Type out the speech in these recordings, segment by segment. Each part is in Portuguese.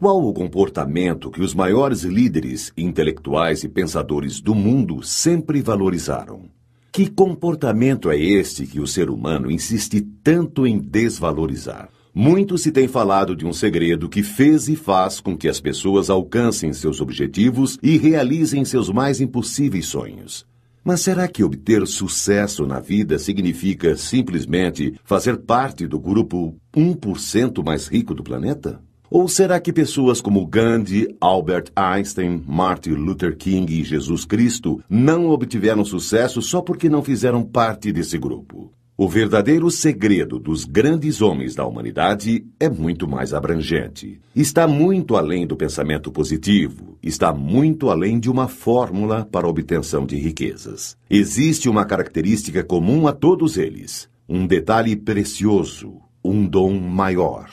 Qual o comportamento que os maiores líderes intelectuais e pensadores do mundo sempre valorizaram? Que comportamento é este que o ser humano insiste tanto em desvalorizar? Muito se tem falado de um segredo que fez e faz com que as pessoas alcancem seus objetivos e realizem seus mais impossíveis sonhos. Mas será que obter sucesso na vida significa simplesmente fazer parte do grupo 1% mais rico do planeta? Ou será que pessoas como Gandhi, Albert Einstein, Martin Luther King e Jesus Cristo não obtiveram sucesso só porque não fizeram parte desse grupo? O verdadeiro segredo dos grandes homens da humanidade é muito mais abrangente. Está muito além do pensamento positivo, está muito além de uma fórmula para a obtenção de riquezas. Existe uma característica comum a todos eles: um detalhe precioso, um dom maior.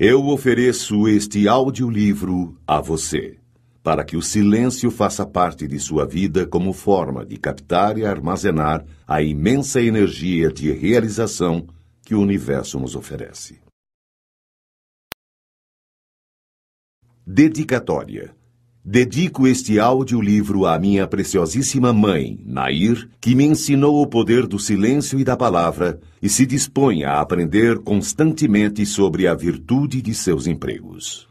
Eu ofereço este audiolivro a você, para que o silêncio faça parte de sua vida como forma de captar e armazenar a imensa energia de realização que o universo nos oferece. Dedicatória Dedico este audiolivro à minha preciosíssima mãe, Nair, que me ensinou o poder do silêncio e da palavra e se dispõe a aprender constantemente sobre a virtude de seus empregos.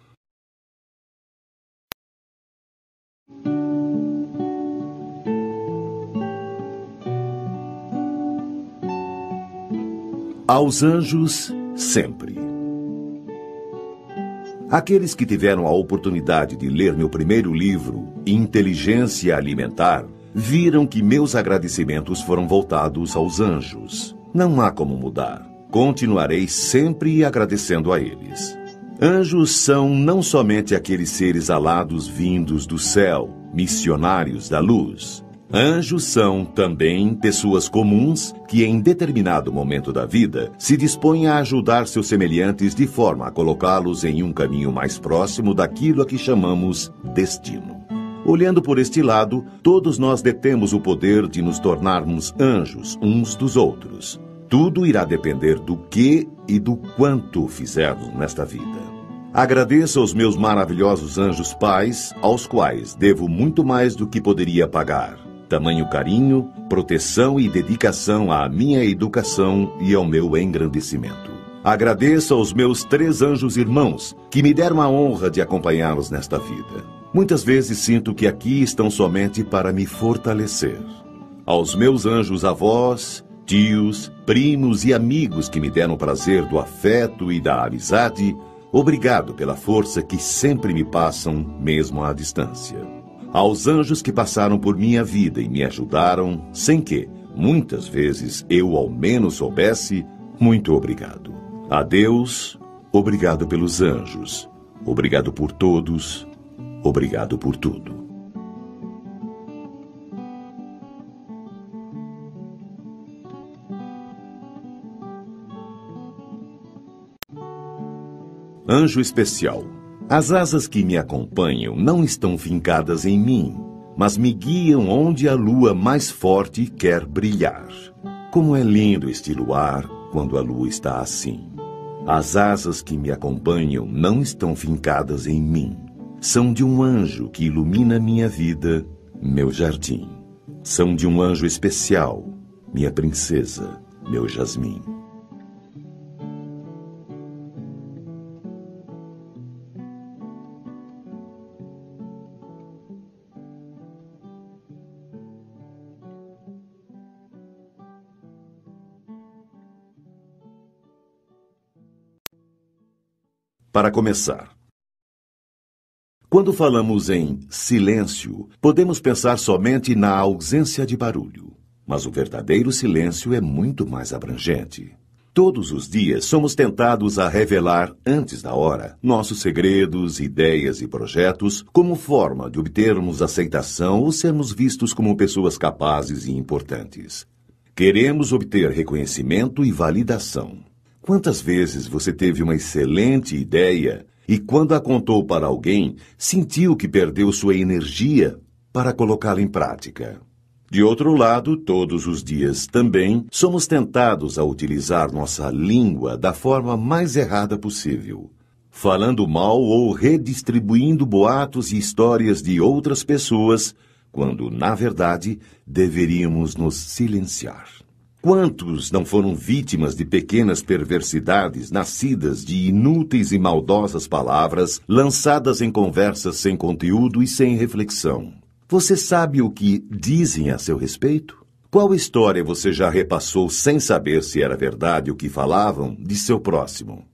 Aos anjos, sempre. Aqueles que tiveram a oportunidade de ler meu primeiro livro, Inteligência Alimentar, viram que meus agradecimentos foram voltados aos anjos. Não há como mudar. Continuarei sempre agradecendo a eles. Anjos são não somente aqueles seres alados vindos do céu, missionários da luz, Anjos são também pessoas comuns que, em determinado momento da vida, se dispõem a ajudar seus semelhantes de forma a colocá-los em um caminho mais próximo daquilo a que chamamos destino. Olhando por este lado, todos nós detemos o poder de nos tornarmos anjos uns dos outros. Tudo irá depender do que e do quanto fizermos nesta vida. Agradeço aos meus maravilhosos anjos pais, aos quais devo muito mais do que poderia pagar tamanho carinho, proteção e dedicação à minha educação e ao meu engrandecimento. Agradeço aos meus três anjos irmãos que me deram a honra de acompanhá-los nesta vida. Muitas vezes sinto que aqui estão somente para me fortalecer. Aos meus anjos avós, tios, primos e amigos que me deram o prazer do afeto e da amizade, obrigado pela força que sempre me passam, mesmo à distância aos anjos que passaram por minha vida e me ajudaram, sem que, muitas vezes, eu ao menos soubesse, muito obrigado. A Deus, obrigado pelos anjos, obrigado por todos, obrigado por tudo. Anjo Especial as asas que me acompanham não estão fincadas em mim, mas me guiam onde a lua mais forte quer brilhar. Como é lindo este luar quando a lua está assim. As asas que me acompanham não estão fincadas em mim. São de um anjo que ilumina minha vida, meu jardim. São de um anjo especial, minha princesa, meu jasmim. para começar. Quando falamos em silêncio, podemos pensar somente na ausência de barulho. Mas o verdadeiro silêncio é muito mais abrangente. Todos os dias somos tentados a revelar, antes da hora, nossos segredos, ideias e projetos como forma de obtermos aceitação ou sermos vistos como pessoas capazes e importantes. Queremos obter reconhecimento e validação. Quantas vezes você teve uma excelente ideia e, quando a contou para alguém, sentiu que perdeu sua energia para colocá-la em prática? De outro lado, todos os dias também somos tentados a utilizar nossa língua da forma mais errada possível, falando mal ou redistribuindo boatos e histórias de outras pessoas, quando, na verdade, deveríamos nos silenciar. Quantos não foram vítimas de pequenas perversidades nascidas de inúteis e maldosas palavras lançadas em conversas sem conteúdo e sem reflexão? Você sabe o que dizem a seu respeito? Qual história você já repassou sem saber se era verdade o que falavam de seu próximo?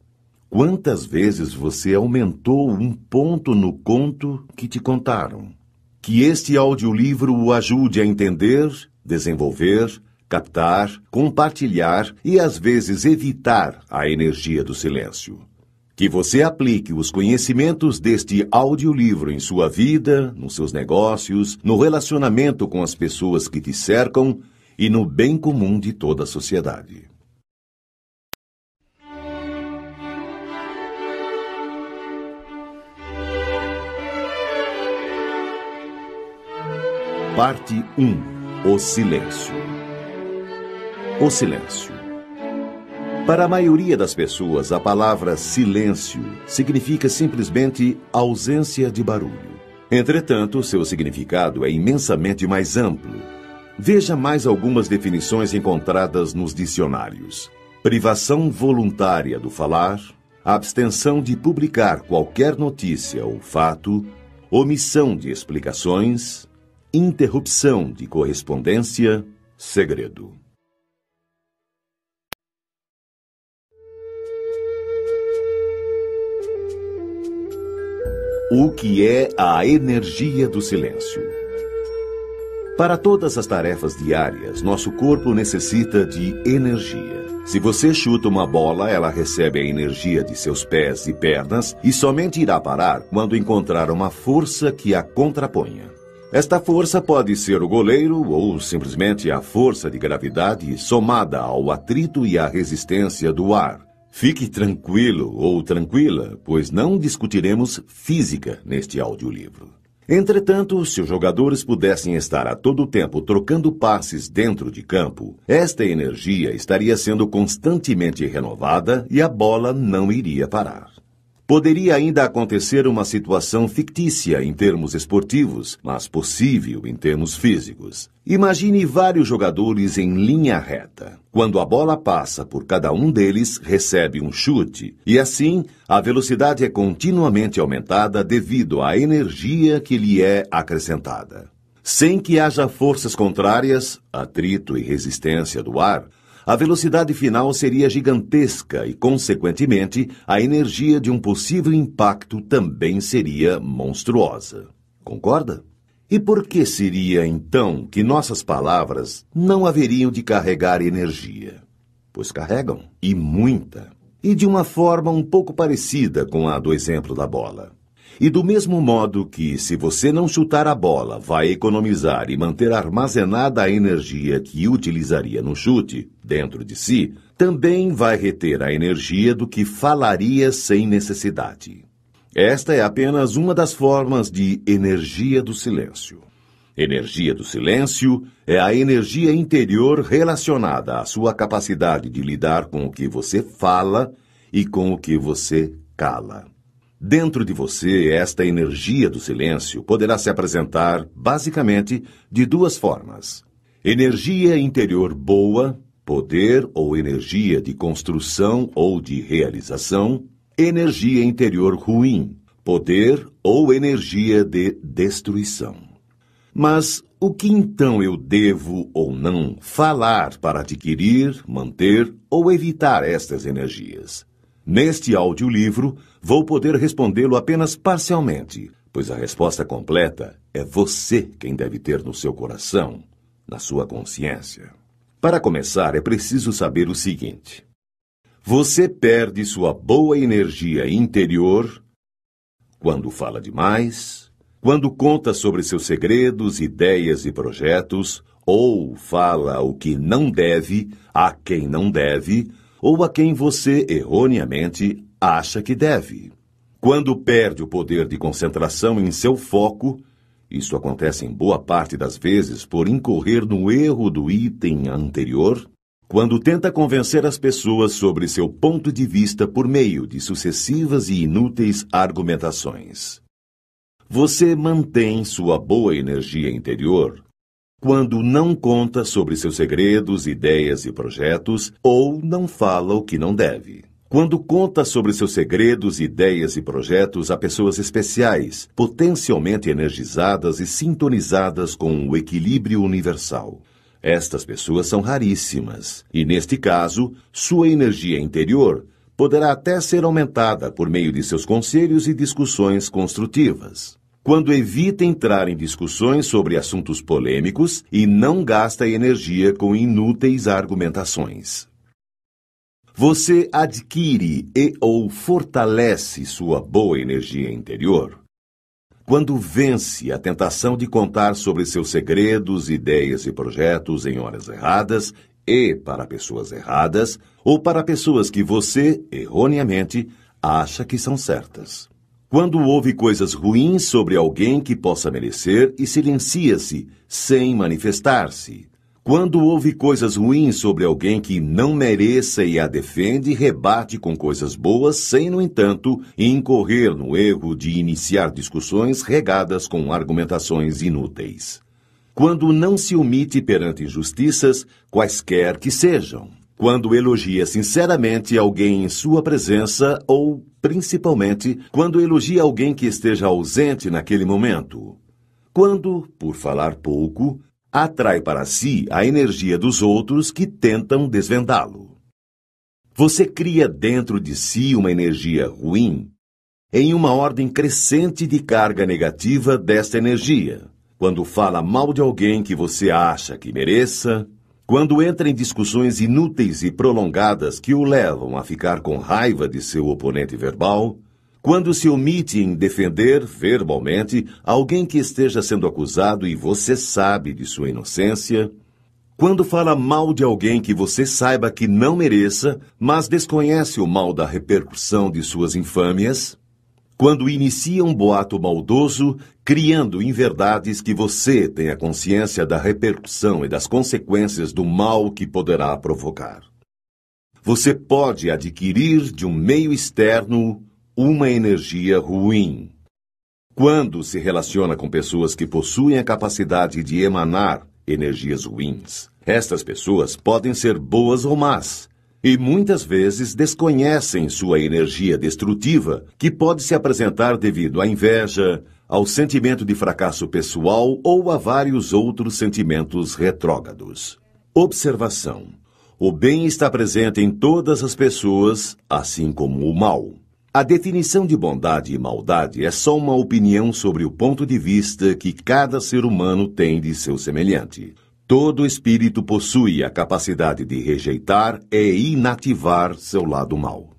Quantas vezes você aumentou um ponto no conto que te contaram? Que este audiolivro o ajude a entender, desenvolver, captar, compartilhar e às vezes evitar a energia do silêncio. Que você aplique os conhecimentos deste audiolivro em sua vida, nos seus negócios, no relacionamento com as pessoas que te cercam e no bem comum de toda a sociedade. Parte 1 O Silêncio o silêncio. Para a maioria das pessoas, a palavra silêncio significa simplesmente ausência de barulho. Entretanto, seu significado é imensamente mais amplo. Veja mais algumas definições encontradas nos dicionários: privação voluntária do falar, abstenção de publicar qualquer notícia ou fato, omissão de explicações, interrupção de correspondência, segredo. O que é a energia do silêncio? Para todas as tarefas diárias, nosso corpo necessita de energia. Se você chuta uma bola, ela recebe a energia de seus pés e pernas e somente irá parar quando encontrar uma força que a contraponha. Esta força pode ser o goleiro ou simplesmente a força de gravidade somada ao atrito e à resistência do ar, Fique tranquilo ou tranquila, pois não discutiremos física neste audiolivro. Entretanto, se os jogadores pudessem estar a todo tempo trocando passes dentro de campo, esta energia estaria sendo constantemente renovada e a bola não iria parar. Poderia ainda acontecer uma situação fictícia em termos esportivos, mas possível em termos físicos. Imagine vários jogadores em linha reta. Quando a bola passa por cada um deles, recebe um chute, e assim a velocidade é continuamente aumentada devido à energia que lhe é acrescentada. Sem que haja forças contrárias, atrito e resistência do ar, a velocidade final seria gigantesca e, consequentemente, a energia de um possível impacto também seria monstruosa. Concorda? E por que seria então que nossas palavras não haveriam de carregar energia? Pois carregam, e muita. E de uma forma um pouco parecida com a do exemplo da bola. E do mesmo modo que, se você não chutar a bola, vai economizar e manter armazenada a energia que utilizaria no chute, dentro de si, também vai reter a energia do que falaria sem necessidade. Esta é apenas uma das formas de energia do silêncio. Energia do silêncio é a energia interior relacionada à sua capacidade de lidar com o que você fala e com o que você cala. Dentro de você, esta energia do silêncio poderá se apresentar, basicamente, de duas formas: energia interior boa, poder ou energia de construção ou de realização, energia interior ruim, poder ou energia de destruição. Mas o que então eu devo ou não falar para adquirir, manter ou evitar estas energias? Neste audiolivro, livro vou poder respondê-lo apenas parcialmente, pois a resposta completa é você quem deve ter no seu coração, na sua consciência. Para começar, é preciso saber o seguinte: você perde sua boa energia interior quando fala demais, quando conta sobre seus segredos, ideias e projetos, ou fala o que não deve a quem não deve, ou a quem você erroneamente acha que deve. Quando perde o poder de concentração em seu foco, isso acontece em boa parte das vezes por incorrer no erro do item anterior, quando tenta convencer as pessoas sobre seu ponto de vista por meio de sucessivas e inúteis argumentações. Você mantém sua boa energia interior quando não conta sobre seus segredos, ideias e projetos ou não fala o que não deve quando conta sobre seus segredos, ideias e projetos a pessoas especiais, potencialmente energizadas e sintonizadas com o equilíbrio universal. Estas pessoas são raríssimas, e neste caso, sua energia interior poderá até ser aumentada por meio de seus conselhos e discussões construtivas. Quando evita entrar em discussões sobre assuntos polêmicos e não gasta energia com inúteis argumentações você adquire e ou fortalece sua boa energia interior quando vence a tentação de contar sobre seus segredos, ideias e projetos em horas erradas e para pessoas erradas ou para pessoas que você, erroneamente, acha que são certas. Quando ouve coisas ruins sobre alguém que possa merecer e silencia-se, sem manifestar-se, quando ouve coisas ruins sobre alguém que não mereça e a defende, rebate com coisas boas, sem, no entanto, incorrer no erro de iniciar discussões regadas com argumentações inúteis. Quando não se omite perante injustiças, quaisquer que sejam. Quando elogia sinceramente alguém em sua presença ou, principalmente, quando elogia alguém que esteja ausente naquele momento quando, por falar pouco, atrai para si a energia dos outros que tentam desvendá-lo. Você cria dentro de si uma energia ruim em uma ordem crescente de carga negativa desta energia. Quando fala mal de alguém que você acha que mereça, quando entra em discussões inúteis e prolongadas que o levam a ficar com raiva de seu oponente verbal, quando se omite em defender verbalmente alguém que esteja sendo acusado e você sabe de sua inocência. Quando fala mal de alguém que você saiba que não mereça, mas desconhece o mal da repercussão de suas infâmias. Quando inicia um boato maldoso, criando inverdades que você tenha consciência da repercussão e das consequências do mal que poderá provocar. Você pode adquirir de um meio externo uma energia ruim. Quando se relaciona com pessoas que possuem a capacidade de emanar energias ruins, estas pessoas podem ser boas ou más, e muitas vezes desconhecem sua energia destrutiva, que pode se apresentar devido à inveja, ao sentimento de fracasso pessoal ou a vários outros sentimentos retrógrados. Observação: O bem está presente em todas as pessoas, assim como o mal. A definição de bondade e maldade é só uma opinião sobre o ponto de vista que cada ser humano tem de seu semelhante. Todo espírito possui a capacidade de rejeitar e inativar seu lado mau.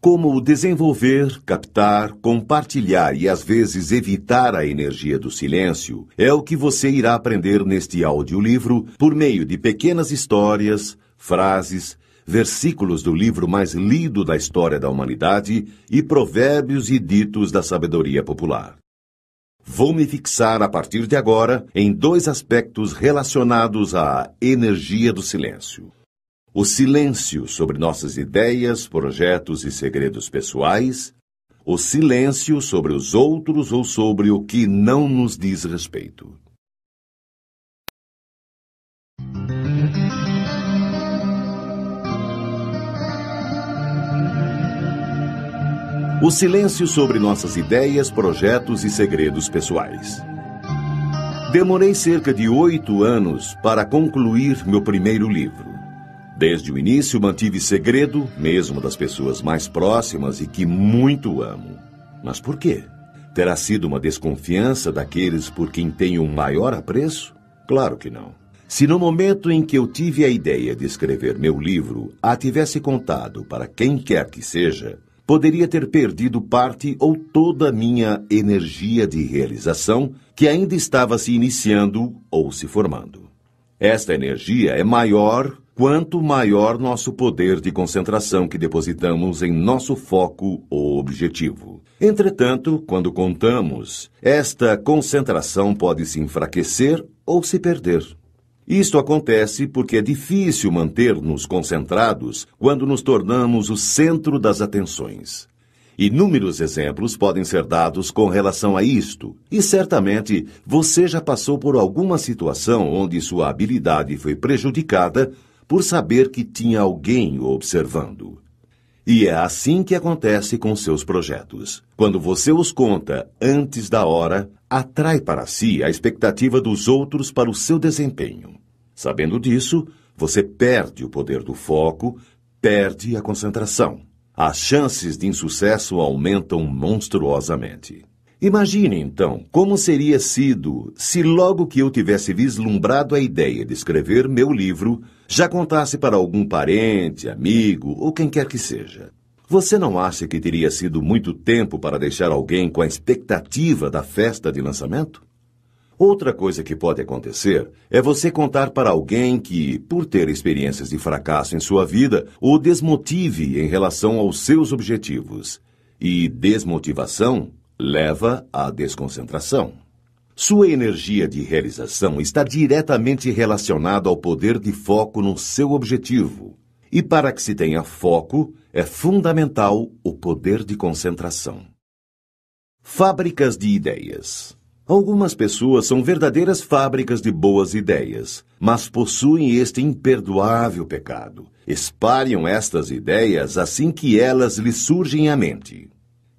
Como o desenvolver, captar, compartilhar e às vezes evitar a energia do silêncio é o que você irá aprender neste audiolivro por meio de pequenas histórias, frases, versículos do livro mais lido da história da humanidade e provérbios e ditos da sabedoria popular. Vou me fixar a partir de agora em dois aspectos relacionados à energia do silêncio. O silêncio sobre nossas ideias, projetos e segredos pessoais, o silêncio sobre os outros ou sobre o que não nos diz respeito. O silêncio sobre nossas ideias, projetos e segredos pessoais. Demorei cerca de oito anos para concluir meu primeiro livro. Desde o início mantive segredo, mesmo das pessoas mais próximas e que muito amo. Mas por quê? Terá sido uma desconfiança daqueles por quem tenho um maior apreço? Claro que não. Se no momento em que eu tive a ideia de escrever meu livro a tivesse contado para quem quer que seja, poderia ter perdido parte ou toda a minha energia de realização que ainda estava se iniciando ou se formando. Esta energia é maior quanto maior nosso poder de concentração que depositamos em nosso foco ou objetivo. Entretanto, quando contamos, esta concentração pode se enfraquecer ou se perder. Isto acontece porque é difícil manter-nos concentrados quando nos tornamos o centro das atenções. Inúmeros exemplos podem ser dados com relação a isto, e certamente você já passou por alguma situação onde sua habilidade foi prejudicada por saber que tinha alguém o observando. E é assim que acontece com seus projetos. Quando você os conta antes da hora, atrai para si a expectativa dos outros para o seu desempenho. Sabendo disso, você perde o poder do foco, perde a concentração. As chances de insucesso aumentam monstruosamente. Imagine então como seria sido se logo que eu tivesse vislumbrado a ideia de escrever meu livro, já contasse para algum parente, amigo ou quem quer que seja. Você não acha que teria sido muito tempo para deixar alguém com a expectativa da festa de lançamento? Outra coisa que pode acontecer é você contar para alguém que, por ter experiências de fracasso em sua vida, o desmotive em relação aos seus objetivos. E desmotivação leva à desconcentração. Sua energia de realização está diretamente relacionada ao poder de foco no seu objetivo. E para que se tenha foco, é fundamental o poder de concentração. Fábricas de ideias. Algumas pessoas são verdadeiras fábricas de boas ideias, mas possuem este imperdoável pecado. Espalham estas ideias assim que elas lhe surgem à mente.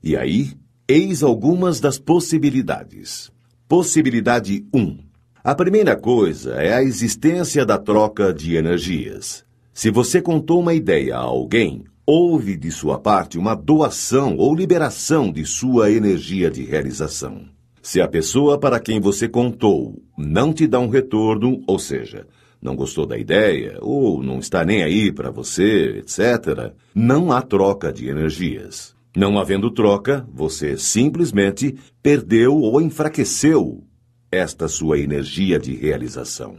E aí, eis algumas das possibilidades. Possibilidade 1. A primeira coisa é a existência da troca de energias. Se você contou uma ideia a alguém, houve de sua parte uma doação ou liberação de sua energia de realização. Se a pessoa para quem você contou não te dá um retorno, ou seja, não gostou da ideia ou não está nem aí para você, etc., não há troca de energias. Não havendo troca, você simplesmente perdeu ou enfraqueceu esta sua energia de realização.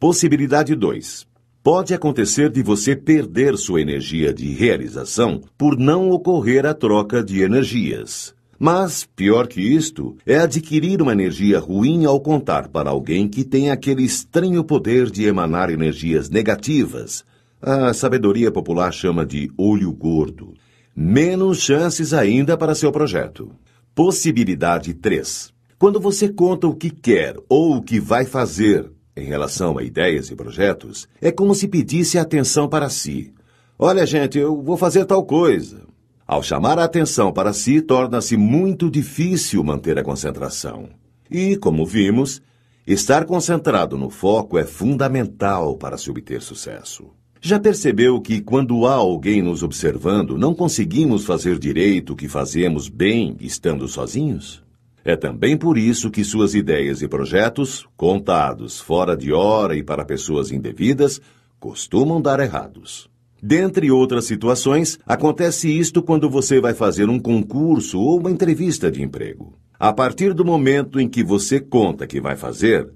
Possibilidade 2. Pode acontecer de você perder sua energia de realização por não ocorrer a troca de energias. Mas, pior que isto, é adquirir uma energia ruim ao contar para alguém que tem aquele estranho poder de emanar energias negativas. A sabedoria popular chama de olho gordo. Menos chances ainda para seu projeto. Possibilidade 3. Quando você conta o que quer ou o que vai fazer em relação a ideias e projetos é como se pedisse atenção para si. Olha, gente, eu vou fazer tal coisa. Ao chamar a atenção para si, torna-se muito difícil manter a concentração. E, como vimos, estar concentrado no foco é fundamental para se obter sucesso. Já percebeu que quando há alguém nos observando, não conseguimos fazer direito o que fazemos bem estando sozinhos? É também por isso que suas ideias e projetos, contados fora de hora e para pessoas indevidas, costumam dar errados. Dentre outras situações, acontece isto quando você vai fazer um concurso ou uma entrevista de emprego. A partir do momento em que você conta que vai fazer,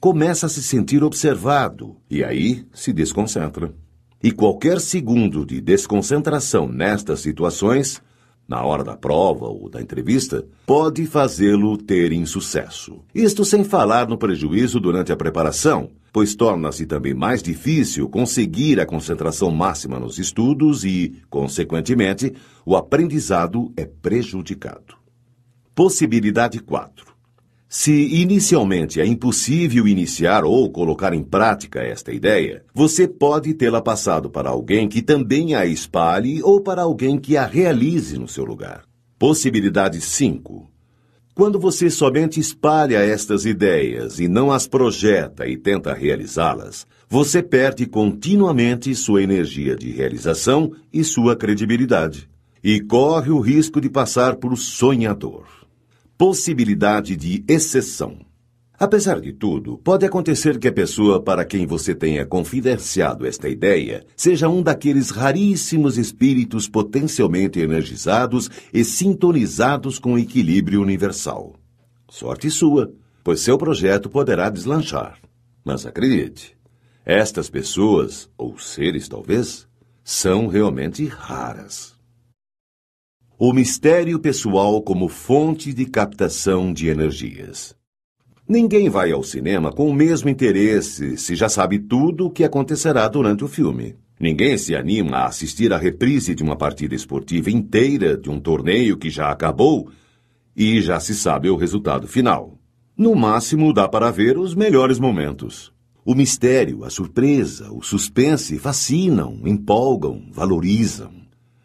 começa a se sentir observado e aí se desconcentra. E qualquer segundo de desconcentração nestas situações na hora da prova ou da entrevista, pode fazê-lo ter insucesso. Isto sem falar no prejuízo durante a preparação, pois torna-se também mais difícil conseguir a concentração máxima nos estudos e, consequentemente, o aprendizado é prejudicado. Possibilidade 4. Se inicialmente é impossível iniciar ou colocar em prática esta ideia, você pode tê-la passado para alguém que também a espalhe ou para alguém que a realize no seu lugar. Possibilidade 5. Quando você somente espalha estas ideias e não as projeta e tenta realizá-las, você perde continuamente sua energia de realização e sua credibilidade, e corre o risco de passar por sonhador. Possibilidade de exceção. Apesar de tudo, pode acontecer que a pessoa para quem você tenha confidenciado esta ideia seja um daqueles raríssimos espíritos potencialmente energizados e sintonizados com o equilíbrio universal. Sorte sua, pois seu projeto poderá deslanchar. Mas acredite, estas pessoas, ou seres talvez, são realmente raras o mistério pessoal como fonte de captação de energias. Ninguém vai ao cinema com o mesmo interesse se já sabe tudo o que acontecerá durante o filme. Ninguém se anima a assistir a reprise de uma partida esportiva inteira de um torneio que já acabou e já se sabe o resultado final. No máximo, dá para ver os melhores momentos. O mistério, a surpresa, o suspense fascinam, empolgam, valorizam.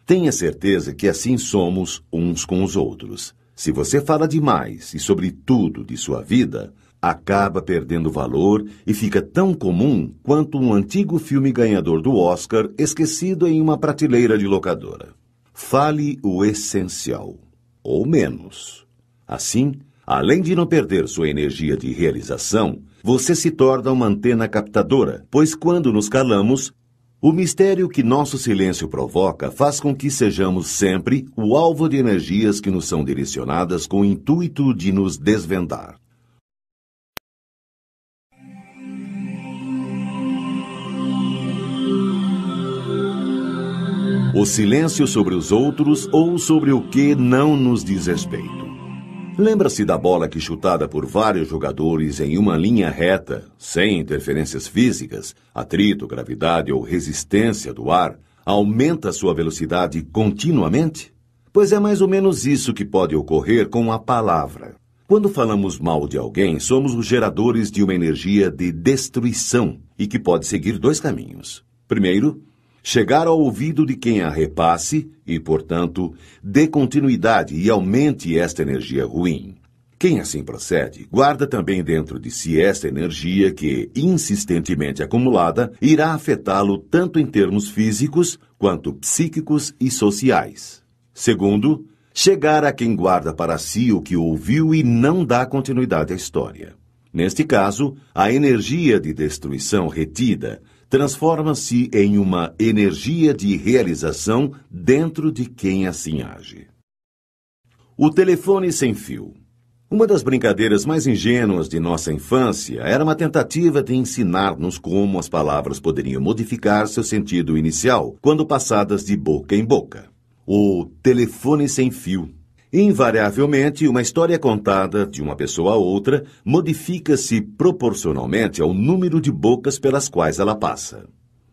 Tenha certeza que assim somos uns com os outros. Se você fala demais e sobre tudo de sua vida, acaba perdendo valor e fica tão comum quanto um antigo filme ganhador do Oscar esquecido em uma prateleira de locadora. Fale o essencial, ou menos. Assim, além de não perder sua energia de realização, você se torna uma antena captadora, pois quando nos calamos, o mistério que nosso silêncio provoca faz com que sejamos sempre o alvo de energias que nos são direcionadas com o intuito de nos desvendar. O silêncio sobre os outros ou sobre o que não nos diz respeito. Lembra-se da bola que, chutada por vários jogadores em uma linha reta, sem interferências físicas, atrito, gravidade ou resistência do ar, aumenta sua velocidade continuamente? Pois é mais ou menos isso que pode ocorrer com a palavra. Quando falamos mal de alguém, somos os geradores de uma energia de destruição e que pode seguir dois caminhos. Primeiro, chegar ao ouvido de quem a repasse e, portanto, dê continuidade e aumente esta energia ruim. Quem assim procede, guarda também dentro de si esta energia que, insistentemente acumulada, irá afetá-lo tanto em termos físicos quanto psíquicos e sociais. Segundo, chegar a quem guarda para si o que ouviu e não dá continuidade à história. Neste caso, a energia de destruição retida transforma-se em uma energia de realização dentro de quem assim age. O telefone sem fio. Uma das brincadeiras mais ingênuas de nossa infância era uma tentativa de ensinar-nos como as palavras poderiam modificar seu sentido inicial quando passadas de boca em boca. O telefone sem fio Invariavelmente, uma história contada de uma pessoa a outra modifica-se proporcionalmente ao número de bocas pelas quais ela passa.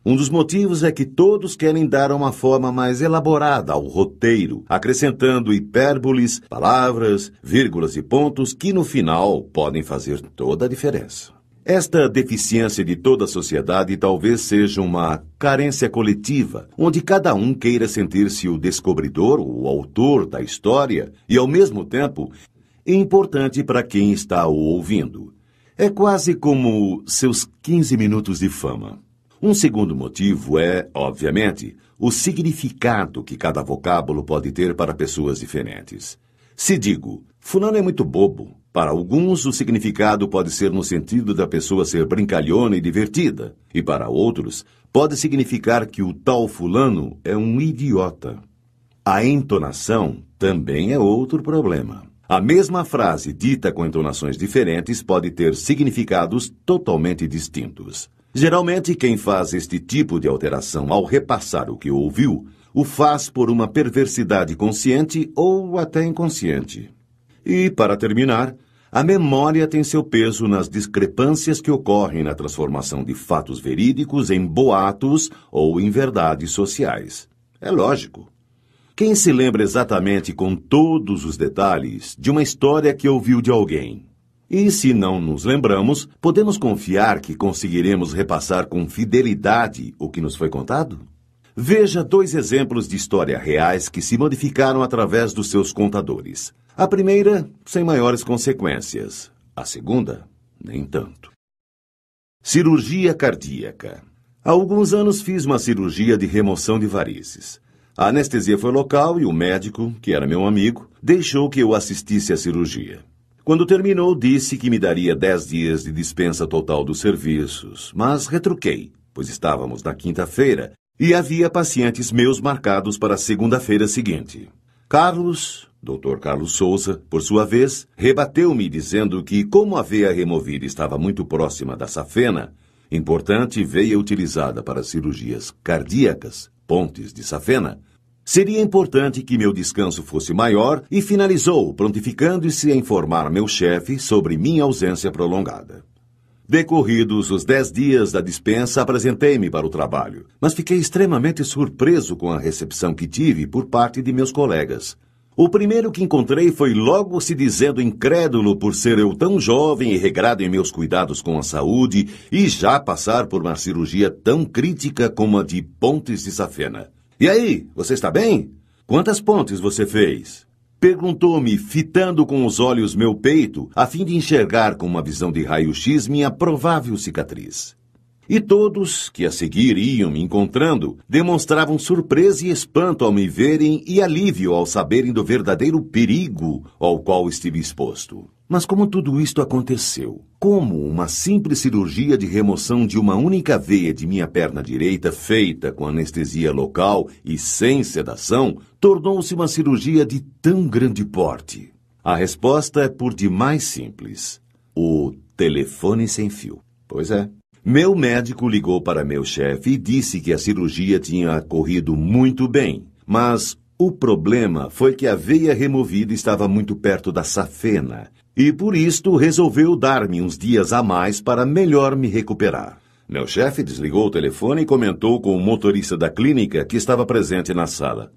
Um dos motivos é que todos querem dar uma forma mais elaborada ao roteiro, acrescentando hipérboles, palavras, vírgulas e pontos que no final podem fazer toda a diferença. Esta deficiência de toda a sociedade talvez seja uma carência coletiva, onde cada um queira sentir-se o descobridor, o autor da história e, ao mesmo tempo, importante para quem está o ouvindo. É quase como seus 15 minutos de fama. Um segundo motivo é, obviamente, o significado que cada vocábulo pode ter para pessoas diferentes. Se digo, Fulano é muito bobo, para alguns, o significado pode ser no sentido da pessoa ser brincalhona e divertida, e para outros, pode significar que o tal fulano é um idiota. A entonação também é outro problema. A mesma frase dita com entonações diferentes pode ter significados totalmente distintos. Geralmente, quem faz este tipo de alteração ao repassar o que ouviu, o faz por uma perversidade consciente ou até inconsciente. E, para terminar, a memória tem seu peso nas discrepâncias que ocorrem na transformação de fatos verídicos em boatos ou em verdades sociais. É lógico. Quem se lembra exatamente com todos os detalhes de uma história que ouviu de alguém? E se não nos lembramos, podemos confiar que conseguiremos repassar com fidelidade o que nos foi contado? Veja dois exemplos de história reais que se modificaram através dos seus contadores. A primeira, sem maiores consequências. A segunda, nem tanto. Cirurgia cardíaca. Há alguns anos fiz uma cirurgia de remoção de varizes. A anestesia foi local e o médico, que era meu amigo, deixou que eu assistisse à cirurgia. Quando terminou, disse que me daria dez dias de dispensa total dos serviços, mas retruquei, pois estávamos na quinta-feira e havia pacientes meus marcados para a segunda-feira seguinte. Carlos, Dr. Carlos Souza, por sua vez, rebateu-me dizendo que, como a veia removida estava muito próxima da safena, importante veia utilizada para cirurgias cardíacas, pontes de safena, seria importante que meu descanso fosse maior e finalizou, prontificando-se a informar meu chefe sobre minha ausência prolongada. Decorridos os dez dias da dispensa, apresentei-me para o trabalho, mas fiquei extremamente surpreso com a recepção que tive por parte de meus colegas, o primeiro que encontrei foi logo se dizendo incrédulo por ser eu tão jovem e regrado em meus cuidados com a saúde e já passar por uma cirurgia tão crítica como a de pontes de safena. E aí, você está bem? Quantas pontes você fez? Perguntou-me, fitando com os olhos meu peito, a fim de enxergar com uma visão de raio-x minha provável cicatriz. E todos que a seguir iam me encontrando demonstravam surpresa e espanto ao me verem e alívio ao saberem do verdadeiro perigo ao qual estive exposto. Mas como tudo isto aconteceu? Como uma simples cirurgia de remoção de uma única veia de minha perna direita, feita com anestesia local e sem sedação, tornou-se uma cirurgia de tão grande porte? A resposta é por demais simples: o telefone sem fio. Pois é. Meu médico ligou para meu chefe e disse que a cirurgia tinha corrido muito bem, mas o problema foi que a veia removida estava muito perto da safena e por isto resolveu dar-me uns dias a mais para melhor me recuperar. Meu chefe desligou o telefone e comentou com o motorista da clínica que estava presente na sala.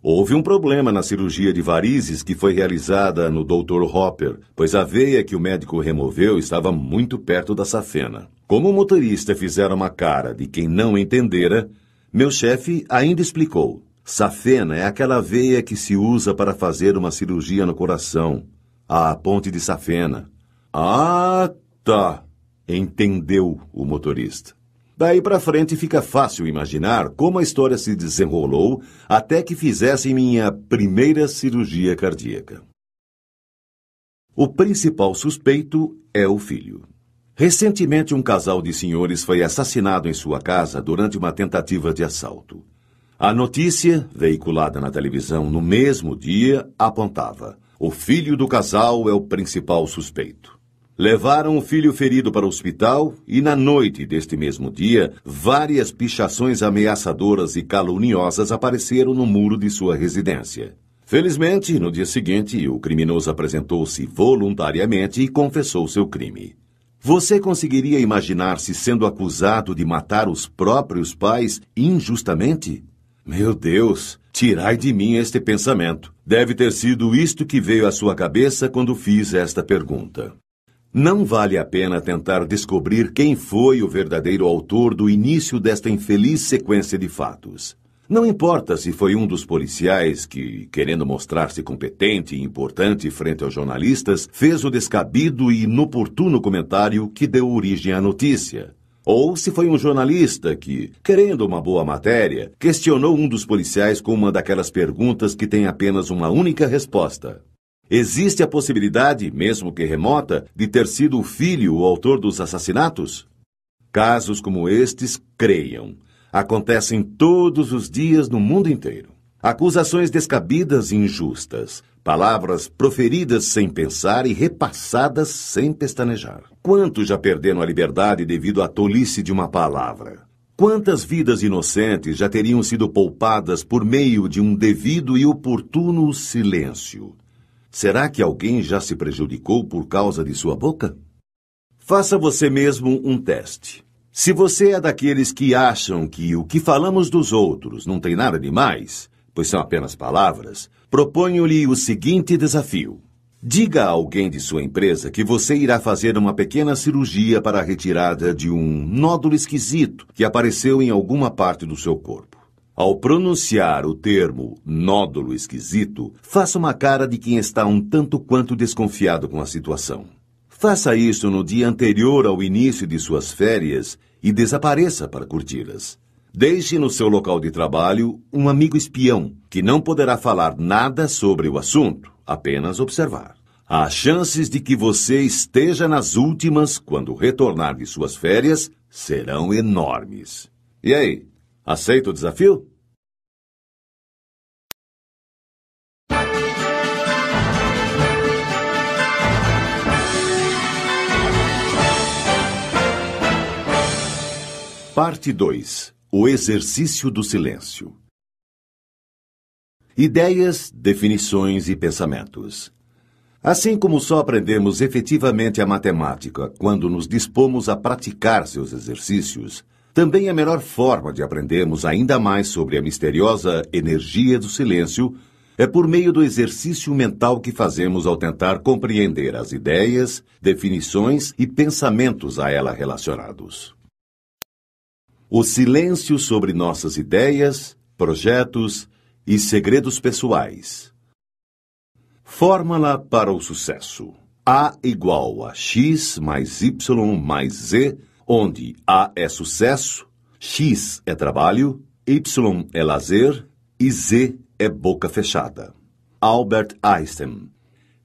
Houve um problema na cirurgia de varizes que foi realizada no Dr. Hopper, pois a veia que o médico removeu estava muito perto da safena. Como o motorista fizera uma cara de quem não entendera, meu chefe ainda explicou. Safena é aquela veia que se usa para fazer uma cirurgia no coração. A ponte de safena. Ah, tá. Entendeu o motorista. Daí para frente fica fácil imaginar como a história se desenrolou até que fizesse minha primeira cirurgia cardíaca. O principal suspeito é o filho. Recentemente, um casal de senhores foi assassinado em sua casa durante uma tentativa de assalto. A notícia, veiculada na televisão no mesmo dia, apontava: o filho do casal é o principal suspeito. Levaram o filho ferido para o hospital e, na noite deste mesmo dia, várias pichações ameaçadoras e caluniosas apareceram no muro de sua residência. Felizmente, no dia seguinte, o criminoso apresentou-se voluntariamente e confessou seu crime. Você conseguiria imaginar-se sendo acusado de matar os próprios pais injustamente? Meu Deus, tirai de mim este pensamento. Deve ter sido isto que veio à sua cabeça quando fiz esta pergunta. Não vale a pena tentar descobrir quem foi o verdadeiro autor do início desta infeliz sequência de fatos. Não importa se foi um dos policiais que, querendo mostrar-se competente e importante frente aos jornalistas, fez o descabido e inoportuno comentário que deu origem à notícia. Ou se foi um jornalista que, querendo uma boa matéria, questionou um dos policiais com uma daquelas perguntas que tem apenas uma única resposta. Existe a possibilidade, mesmo que remota, de ter sido o filho o autor dos assassinatos? Casos como estes, creiam, acontecem todos os dias no mundo inteiro. Acusações descabidas e injustas, palavras proferidas sem pensar e repassadas sem pestanejar. Quantos já perderam a liberdade devido à tolice de uma palavra? Quantas vidas inocentes já teriam sido poupadas por meio de um devido e oportuno silêncio? Será que alguém já se prejudicou por causa de sua boca? Faça você mesmo um teste. Se você é daqueles que acham que o que falamos dos outros não tem nada de mais, pois são apenas palavras, proponho-lhe o seguinte desafio. Diga a alguém de sua empresa que você irá fazer uma pequena cirurgia para a retirada de um nódulo esquisito que apareceu em alguma parte do seu corpo. Ao pronunciar o termo nódulo esquisito, faça uma cara de quem está um tanto quanto desconfiado com a situação. Faça isso no dia anterior ao início de suas férias e desapareça para curti-las. Deixe no seu local de trabalho um amigo espião, que não poderá falar nada sobre o assunto, apenas observar. Há chances de que você esteja nas últimas quando retornar de suas férias serão enormes. E aí, aceita o desafio? Parte 2 O exercício do silêncio. Ideias, definições e pensamentos. Assim como só aprendemos efetivamente a matemática quando nos dispomos a praticar seus exercícios, também é a melhor forma de aprendermos ainda mais sobre a misteriosa energia do silêncio é por meio do exercício mental que fazemos ao tentar compreender as ideias, definições e pensamentos a ela relacionados o silêncio sobre nossas ideias, projetos e segredos pessoais. Fórmula para o sucesso: A igual a x mais y mais z, onde A é sucesso, x é trabalho, y é lazer e z é boca fechada. Albert Einstein,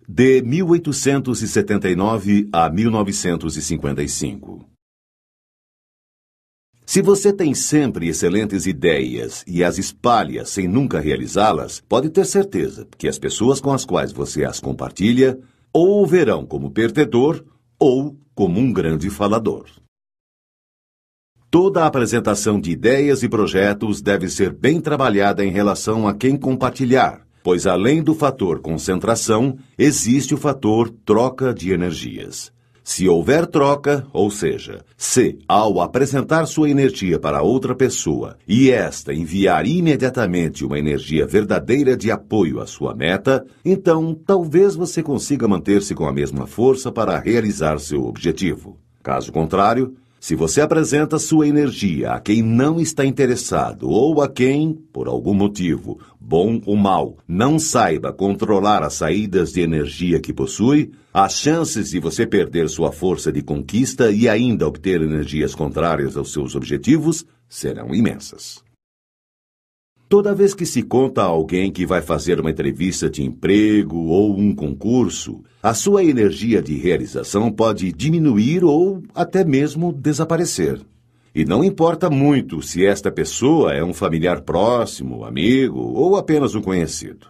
de 1879 a 1955. Se você tem sempre excelentes ideias e as espalha sem nunca realizá-las, pode ter certeza que as pessoas com as quais você as compartilha ou o verão como perdedor ou como um grande falador. Toda a apresentação de ideias e projetos deve ser bem trabalhada em relação a quem compartilhar, pois além do fator concentração, existe o fator troca de energias. Se houver troca, ou seja, se, ao apresentar sua energia para outra pessoa e esta enviar imediatamente uma energia verdadeira de apoio à sua meta, então talvez você consiga manter-se com a mesma força para realizar seu objetivo. Caso contrário, se você apresenta sua energia a quem não está interessado ou a quem, por algum motivo, bom ou mal, não saiba controlar as saídas de energia que possui, as chances de você perder sua força de conquista e ainda obter energias contrárias aos seus objetivos serão imensas. Toda vez que se conta a alguém que vai fazer uma entrevista de emprego ou um concurso, a sua energia de realização pode diminuir ou até mesmo desaparecer. E não importa muito se esta pessoa é um familiar próximo, amigo ou apenas um conhecido.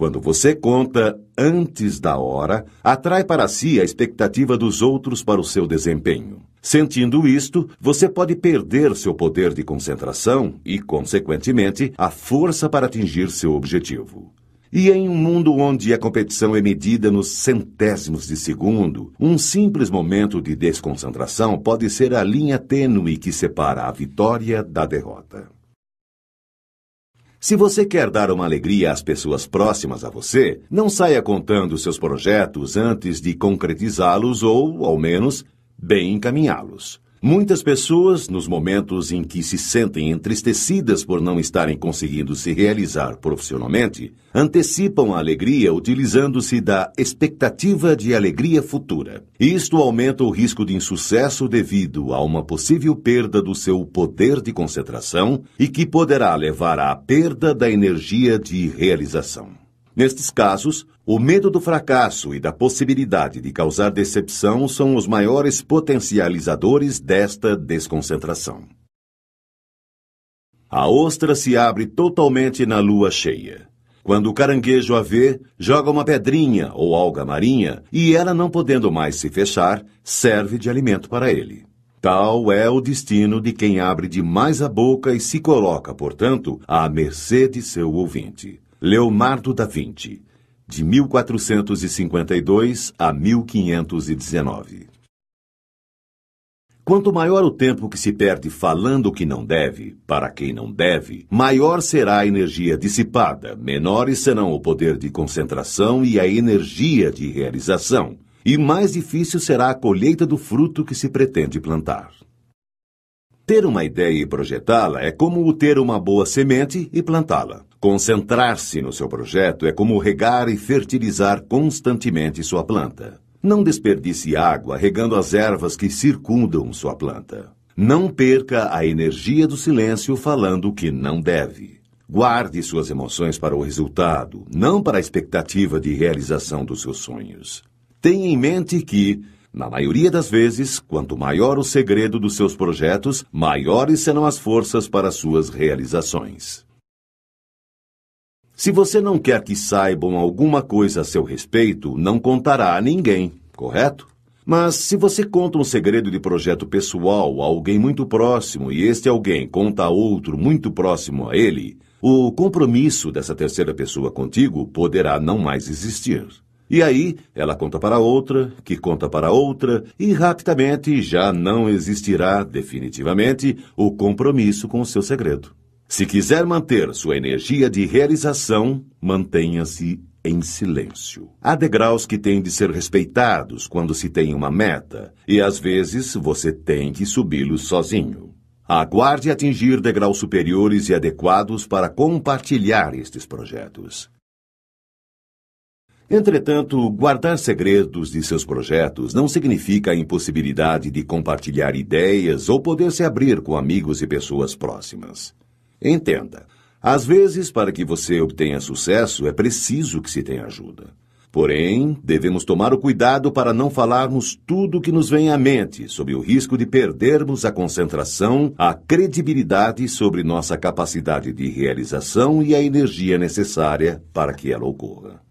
Quando você conta antes da hora, atrai para si a expectativa dos outros para o seu desempenho. Sentindo isto, você pode perder seu poder de concentração e, consequentemente, a força para atingir seu objetivo. E em um mundo onde a competição é medida nos centésimos de segundo, um simples momento de desconcentração pode ser a linha tênue que separa a vitória da derrota. Se você quer dar uma alegria às pessoas próximas a você, não saia contando seus projetos antes de concretizá-los ou, ao menos, bem encaminhá-los. Muitas pessoas, nos momentos em que se sentem entristecidas por não estarem conseguindo se realizar profissionalmente, antecipam a alegria utilizando-se da expectativa de alegria futura. Isto aumenta o risco de insucesso devido a uma possível perda do seu poder de concentração e que poderá levar à perda da energia de realização. Nestes casos, o medo do fracasso e da possibilidade de causar decepção são os maiores potencializadores desta desconcentração. A ostra se abre totalmente na lua cheia. Quando o caranguejo a vê, joga uma pedrinha ou alga marinha e ela, não podendo mais se fechar, serve de alimento para ele. Tal é o destino de quem abre demais a boca e se coloca, portanto, à mercê de seu ouvinte. Leonardo da Vinci, de 1452 a 1519. Quanto maior o tempo que se perde falando o que não deve, para quem não deve, maior será a energia dissipada, menores serão o poder de concentração e a energia de realização, e mais difícil será a colheita do fruto que se pretende plantar. Ter uma ideia e projetá-la é como ter uma boa semente e plantá-la. Concentrar-se no seu projeto é como regar e fertilizar constantemente sua planta. Não desperdice água regando as ervas que circundam sua planta. Não perca a energia do silêncio falando o que não deve. Guarde suas emoções para o resultado, não para a expectativa de realização dos seus sonhos. Tenha em mente que, na maioria das vezes, quanto maior o segredo dos seus projetos, maiores serão as forças para suas realizações. Se você não quer que saibam alguma coisa a seu respeito, não contará a ninguém, correto? Mas se você conta um segredo de projeto pessoal a alguém muito próximo e este alguém conta a outro muito próximo a ele, o compromisso dessa terceira pessoa contigo poderá não mais existir. E aí, ela conta para outra, que conta para outra, e rapidamente já não existirá definitivamente o compromisso com o seu segredo. Se quiser manter sua energia de realização, mantenha-se em silêncio. Há degraus que têm de ser respeitados quando se tem uma meta, e às vezes você tem que subi-los sozinho. Aguarde atingir degraus superiores e adequados para compartilhar estes projetos. Entretanto, guardar segredos de seus projetos não significa a impossibilidade de compartilhar ideias ou poder se abrir com amigos e pessoas próximas. Entenda, às vezes, para que você obtenha sucesso, é preciso que se tenha ajuda. Porém, devemos tomar o cuidado para não falarmos tudo o que nos vem à mente, sob o risco de perdermos a concentração, a credibilidade sobre nossa capacidade de realização e a energia necessária para que ela ocorra.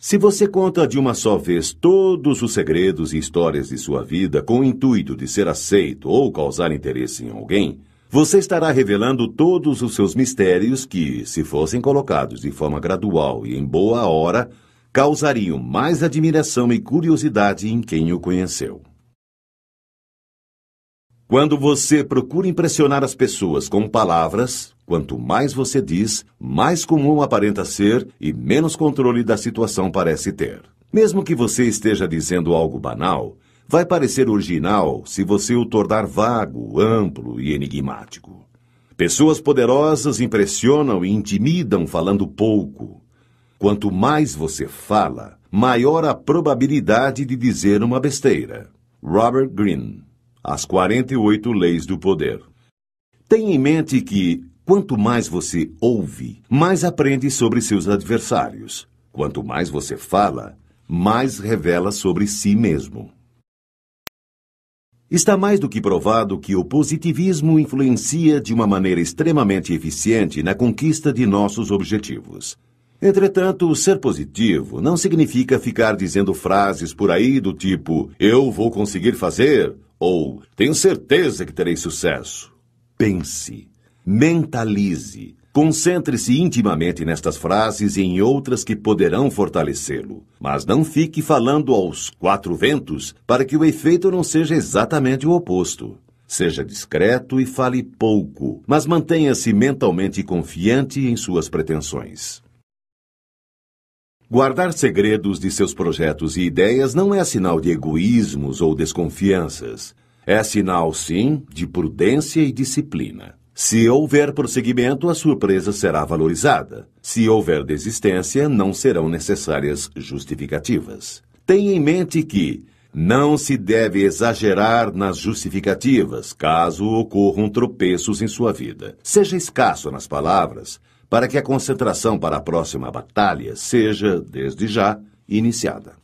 Se você conta de uma só vez todos os segredos e histórias de sua vida com o intuito de ser aceito ou causar interesse em alguém, você estará revelando todos os seus mistérios que, se fossem colocados de forma gradual e em boa hora, causariam mais admiração e curiosidade em quem o conheceu. Quando você procura impressionar as pessoas com palavras, quanto mais você diz, mais comum aparenta ser e menos controle da situação parece ter. Mesmo que você esteja dizendo algo banal, vai parecer original se você o tornar vago, amplo e enigmático. Pessoas poderosas impressionam e intimidam falando pouco. Quanto mais você fala, maior a probabilidade de dizer uma besteira. Robert Greene, As 48 Leis do Poder. Tenha em mente que, quanto mais você ouve, mais aprende sobre seus adversários. Quanto mais você fala, mais revela sobre si mesmo. Está mais do que provado que o positivismo influencia de uma maneira extremamente eficiente na conquista de nossos objetivos. Entretanto, ser positivo não significa ficar dizendo frases por aí do tipo eu vou conseguir fazer ou tenho certeza que terei sucesso. Pense, mentalize, Concentre-se intimamente nestas frases e em outras que poderão fortalecê-lo, mas não fique falando aos quatro ventos para que o efeito não seja exatamente o oposto. Seja discreto e fale pouco, mas mantenha-se mentalmente confiante em suas pretensões. Guardar segredos de seus projetos e ideias não é sinal de egoísmos ou desconfianças. É sinal, sim, de prudência e disciplina. Se houver prosseguimento, a surpresa será valorizada. Se houver desistência, não serão necessárias justificativas. Tenha em mente que não se deve exagerar nas justificativas caso ocorram tropeços em sua vida. Seja escasso nas palavras para que a concentração para a próxima batalha seja, desde já, iniciada.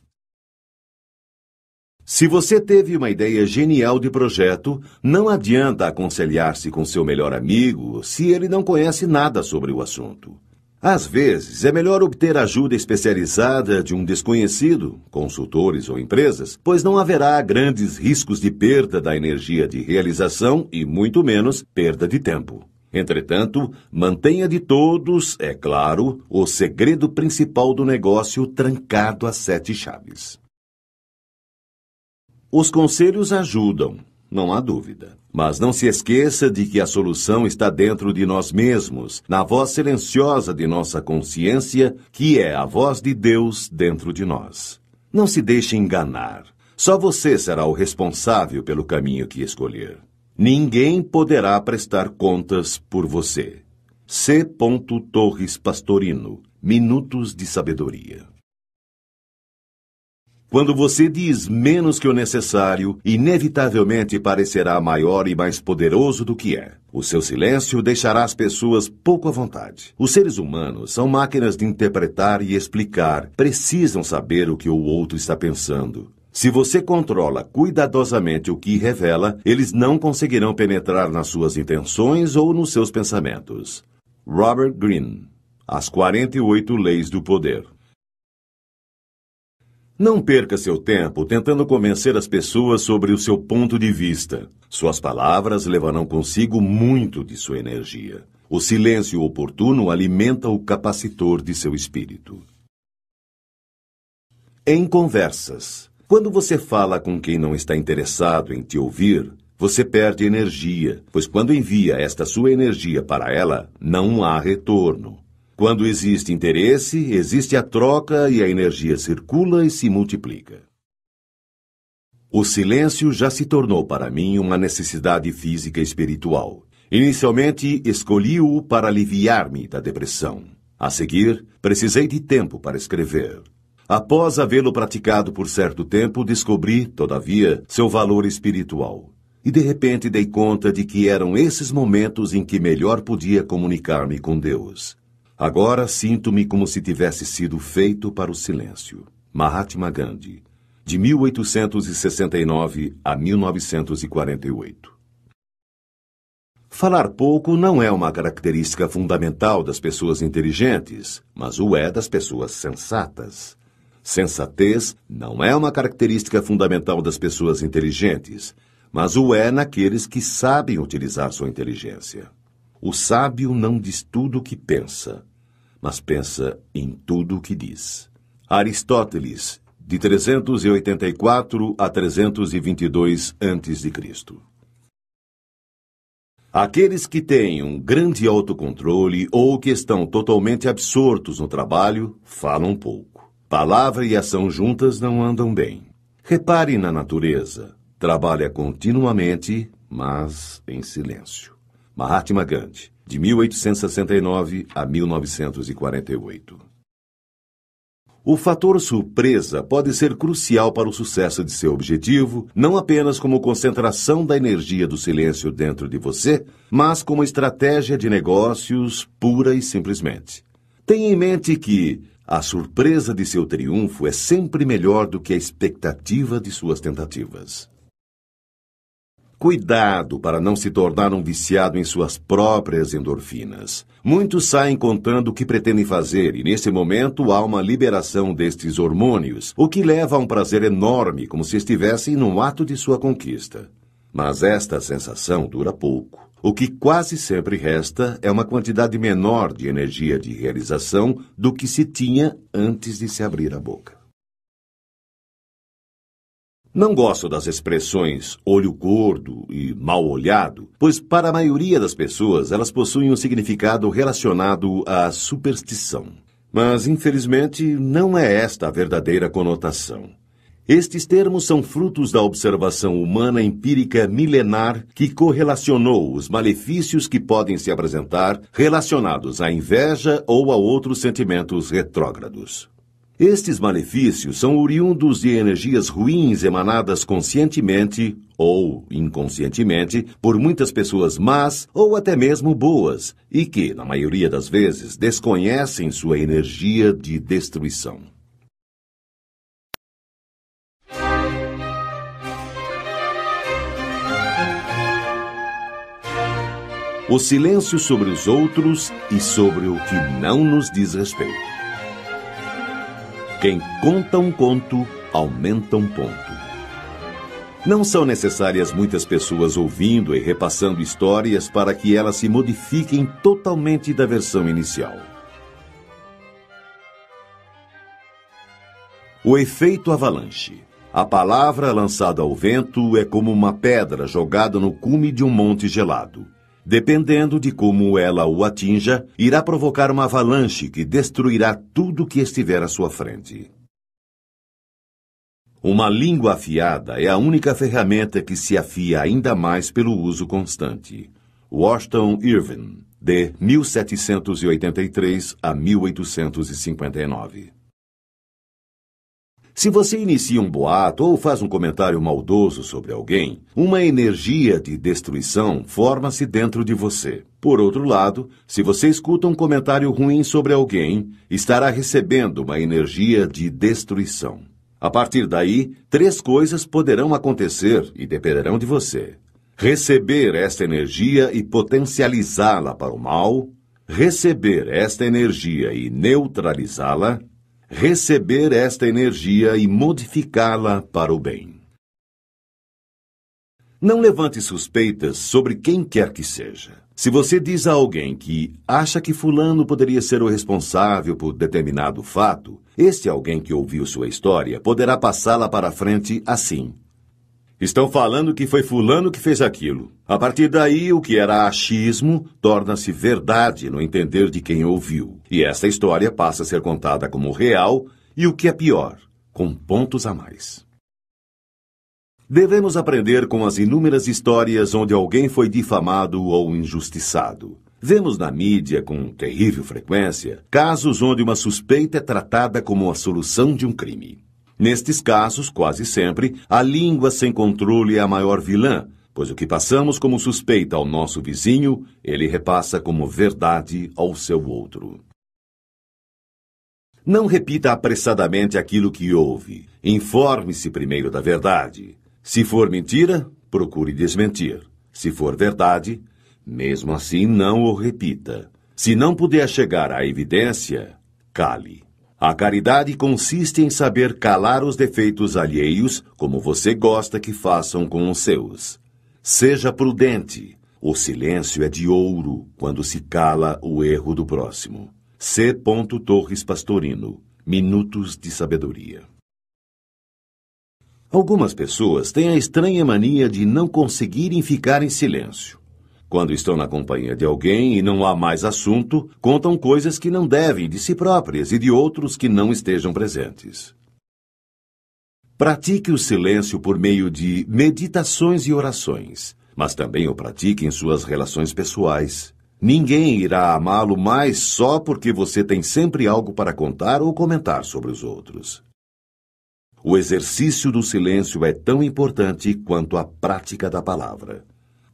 Se você teve uma ideia genial de projeto, não adianta aconselhar-se com seu melhor amigo se ele não conhece nada sobre o assunto. Às vezes, é melhor obter ajuda especializada de um desconhecido, consultores ou empresas, pois não haverá grandes riscos de perda da energia de realização e, muito menos, perda de tempo. Entretanto, mantenha de todos, é claro, o segredo principal do negócio trancado a sete chaves. Os conselhos ajudam, não há dúvida. Mas não se esqueça de que a solução está dentro de nós mesmos, na voz silenciosa de nossa consciência, que é a voz de Deus dentro de nós. Não se deixe enganar. Só você será o responsável pelo caminho que escolher. Ninguém poderá prestar contas por você. C. Torres Pastorino Minutos de Sabedoria quando você diz menos que o necessário, inevitavelmente parecerá maior e mais poderoso do que é. O seu silêncio deixará as pessoas pouco à vontade. Os seres humanos são máquinas de interpretar e explicar, precisam saber o que o outro está pensando. Se você controla cuidadosamente o que revela, eles não conseguirão penetrar nas suas intenções ou nos seus pensamentos. Robert Greene As 48 Leis do Poder não perca seu tempo tentando convencer as pessoas sobre o seu ponto de vista. Suas palavras levarão consigo muito de sua energia. O silêncio oportuno alimenta o capacitor de seu espírito. Em conversas. Quando você fala com quem não está interessado em te ouvir, você perde energia, pois quando envia esta sua energia para ela, não há retorno. Quando existe interesse, existe a troca e a energia circula e se multiplica. O silêncio já se tornou para mim uma necessidade física e espiritual. Inicialmente, escolhi-o para aliviar-me da depressão. A seguir, precisei de tempo para escrever. Após havê-lo praticado por certo tempo, descobri, todavia, seu valor espiritual. E de repente dei conta de que eram esses momentos em que melhor podia comunicar-me com Deus. Agora sinto-me como se tivesse sido feito para o silêncio. Mahatma Gandhi, de 1869 a 1948. Falar pouco não é uma característica fundamental das pessoas inteligentes, mas o é das pessoas sensatas. Sensatez não é uma característica fundamental das pessoas inteligentes, mas o é naqueles que sabem utilizar sua inteligência. O sábio não diz tudo o que pensa, mas pensa em tudo o que diz. Aristóteles, de 384 a 322 a.C. Aqueles que têm um grande autocontrole ou que estão totalmente absortos no trabalho falam pouco. Palavra e ação juntas não andam bem. Repare na natureza. Trabalha continuamente, mas em silêncio. Mahatma Gandhi, de 1869 a 1948. O fator surpresa pode ser crucial para o sucesso de seu objetivo, não apenas como concentração da energia do silêncio dentro de você, mas como estratégia de negócios pura e simplesmente. Tenha em mente que a surpresa de seu triunfo é sempre melhor do que a expectativa de suas tentativas cuidado para não se tornar um viciado em suas próprias endorfinas. Muitos saem contando o que pretendem fazer e, nesse momento, há uma liberação destes hormônios, o que leva a um prazer enorme, como se estivessem num ato de sua conquista. Mas esta sensação dura pouco. O que quase sempre resta é uma quantidade menor de energia de realização do que se tinha antes de se abrir a boca. Não gosto das expressões olho gordo e mal olhado, pois para a maioria das pessoas elas possuem um significado relacionado à superstição. Mas, infelizmente, não é esta a verdadeira conotação. Estes termos são frutos da observação humana empírica milenar que correlacionou os malefícios que podem se apresentar relacionados à inveja ou a outros sentimentos retrógrados. Estes malefícios são oriundos de energias ruins emanadas conscientemente ou inconscientemente por muitas pessoas más ou até mesmo boas e que, na maioria das vezes, desconhecem sua energia de destruição. O silêncio sobre os outros e sobre o que não nos diz respeito. Quem conta um conto, aumenta um ponto. Não são necessárias muitas pessoas ouvindo e repassando histórias para que elas se modifiquem totalmente da versão inicial. O efeito avalanche. A palavra lançada ao vento é como uma pedra jogada no cume de um monte gelado dependendo de como ela o atinja, irá provocar uma avalanche que destruirá tudo que estiver à sua frente. Uma língua afiada é a única ferramenta que se afia ainda mais pelo uso constante. Washington Irving, de 1783 a 1859. Se você inicia um boato ou faz um comentário maldoso sobre alguém, uma energia de destruição forma-se dentro de você. Por outro lado, se você escuta um comentário ruim sobre alguém, estará recebendo uma energia de destruição. A partir daí, três coisas poderão acontecer e dependerão de você: receber esta energia e potencializá-la para o mal, receber esta energia e neutralizá-la receber esta energia e modificá-la para o bem. Não levante suspeitas sobre quem quer que seja. Se você diz a alguém que acha que Fulano poderia ser o responsável por determinado fato, este alguém que ouviu sua história poderá passá-la para frente assim. Estão falando que foi Fulano que fez aquilo. A partir daí, o que era achismo torna-se verdade no entender de quem ouviu. E esta história passa a ser contada como real e, o que é pior, com pontos a mais. Devemos aprender com as inúmeras histórias onde alguém foi difamado ou injustiçado. Vemos na mídia, com terrível frequência, casos onde uma suspeita é tratada como a solução de um crime. Nestes casos, quase sempre, a língua sem controle é a maior vilã, pois o que passamos como suspeita ao nosso vizinho, ele repassa como verdade ao seu outro. Não repita apressadamente aquilo que ouve. Informe-se primeiro da verdade. Se for mentira, procure desmentir. Se for verdade, mesmo assim não o repita. Se não puder chegar à evidência, cale. A caridade consiste em saber calar os defeitos alheios, como você gosta que façam com os seus. Seja prudente. O silêncio é de ouro quando se cala o erro do próximo. C. Torres Pastorino. Minutos de Sabedoria. Algumas pessoas têm a estranha mania de não conseguirem ficar em silêncio. Quando estão na companhia de alguém e não há mais assunto, contam coisas que não devem de si próprias e de outros que não estejam presentes. Pratique o silêncio por meio de meditações e orações, mas também o pratique em suas relações pessoais. Ninguém irá amá-lo mais só porque você tem sempre algo para contar ou comentar sobre os outros. O exercício do silêncio é tão importante quanto a prática da palavra.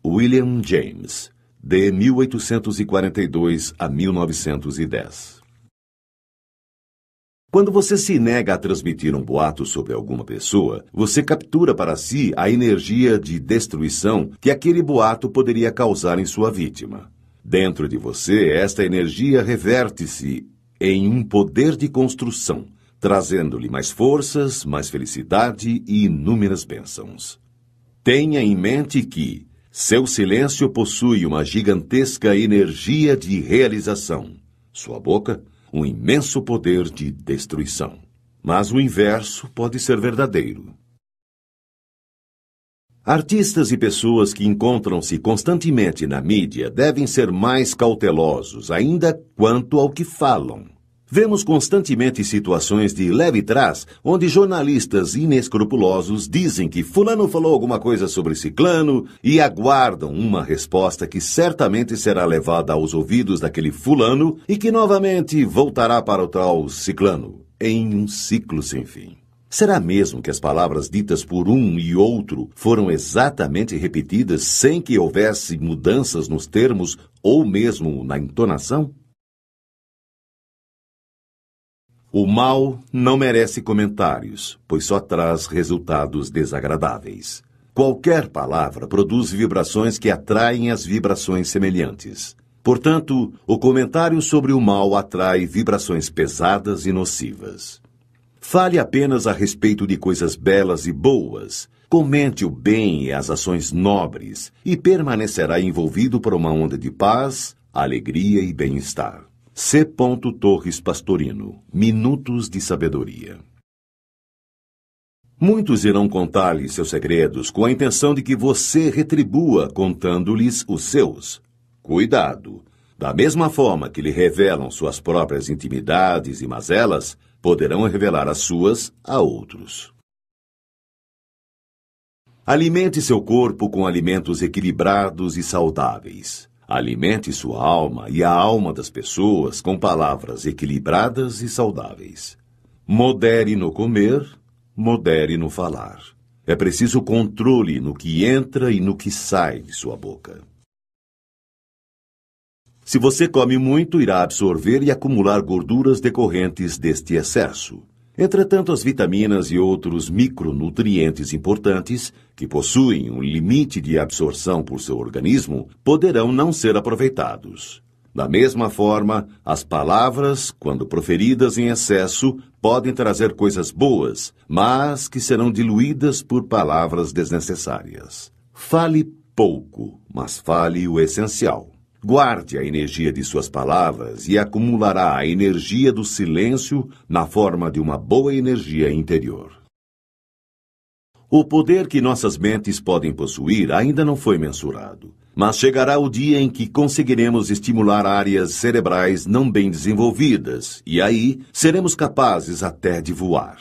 William James, de 1842 a 1910. Quando você se nega a transmitir um boato sobre alguma pessoa, você captura para si a energia de destruição que aquele boato poderia causar em sua vítima. Dentro de você, esta energia reverte-se em um poder de construção, trazendo-lhe mais forças, mais felicidade e inúmeras bênçãos. Tenha em mente que, seu silêncio possui uma gigantesca energia de realização. Sua boca, um imenso poder de destruição. Mas o inverso pode ser verdadeiro. Artistas e pessoas que encontram-se constantemente na mídia devem ser mais cautelosos ainda quanto ao que falam. Vemos constantemente situações de leve trás, onde jornalistas inescrupulosos dizem que Fulano falou alguma coisa sobre Ciclano e aguardam uma resposta que certamente será levada aos ouvidos daquele Fulano e que novamente voltará para o tal Ciclano, em um ciclo sem fim. Será mesmo que as palavras ditas por um e outro foram exatamente repetidas sem que houvesse mudanças nos termos ou mesmo na entonação? O mal não merece comentários, pois só traz resultados desagradáveis. Qualquer palavra produz vibrações que atraem as vibrações semelhantes. Portanto, o comentário sobre o mal atrai vibrações pesadas e nocivas. Fale apenas a respeito de coisas belas e boas, comente o bem e as ações nobres, e permanecerá envolvido por uma onda de paz, alegria e bem-estar. C. Torres Pastorino Minutos de Sabedoria Muitos irão contar-lhe seus segredos com a intenção de que você retribua contando-lhes os seus. Cuidado! Da mesma forma que lhe revelam suas próprias intimidades e mazelas, poderão revelar as suas a outros. Alimente seu corpo com alimentos equilibrados e saudáveis. Alimente sua alma e a alma das pessoas com palavras equilibradas e saudáveis. Modere no comer, modere no falar. É preciso controle no que entra e no que sai de sua boca. Se você come muito, irá absorver e acumular gorduras decorrentes deste excesso. Entretanto, as vitaminas e outros micronutrientes importantes, que possuem um limite de absorção por seu organismo, poderão não ser aproveitados. Da mesma forma, as palavras, quando proferidas em excesso, podem trazer coisas boas, mas que serão diluídas por palavras desnecessárias. Fale pouco, mas fale o essencial. Guarde a energia de suas palavras e acumulará a energia do silêncio na forma de uma boa energia interior. O poder que nossas mentes podem possuir ainda não foi mensurado, mas chegará o dia em que conseguiremos estimular áreas cerebrais não bem desenvolvidas e aí seremos capazes até de voar.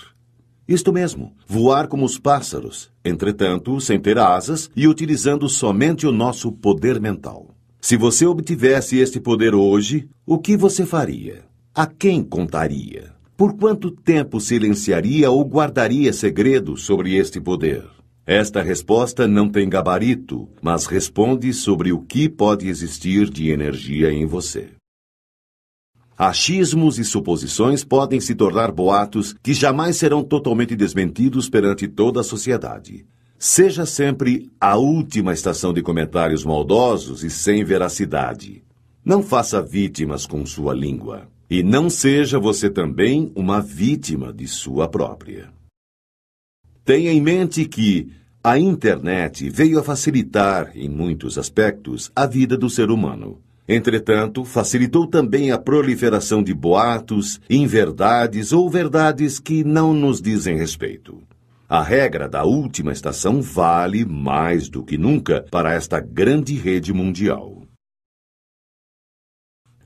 Isto mesmo, voar como os pássaros, entretanto, sem ter asas e utilizando somente o nosso poder mental. Se você obtivesse este poder hoje, o que você faria? A quem contaria? Por quanto tempo silenciaria ou guardaria segredo sobre este poder? Esta resposta não tem gabarito, mas responde sobre o que pode existir de energia em você. Achismos e suposições podem se tornar boatos que jamais serão totalmente desmentidos perante toda a sociedade seja sempre a última estação de comentários maldosos e sem veracidade. Não faça vítimas com sua língua. E não seja você também uma vítima de sua própria. Tenha em mente que a internet veio a facilitar, em muitos aspectos, a vida do ser humano. Entretanto, facilitou também a proliferação de boatos, inverdades ou verdades que não nos dizem respeito. A regra da última estação vale mais do que nunca para esta grande rede mundial.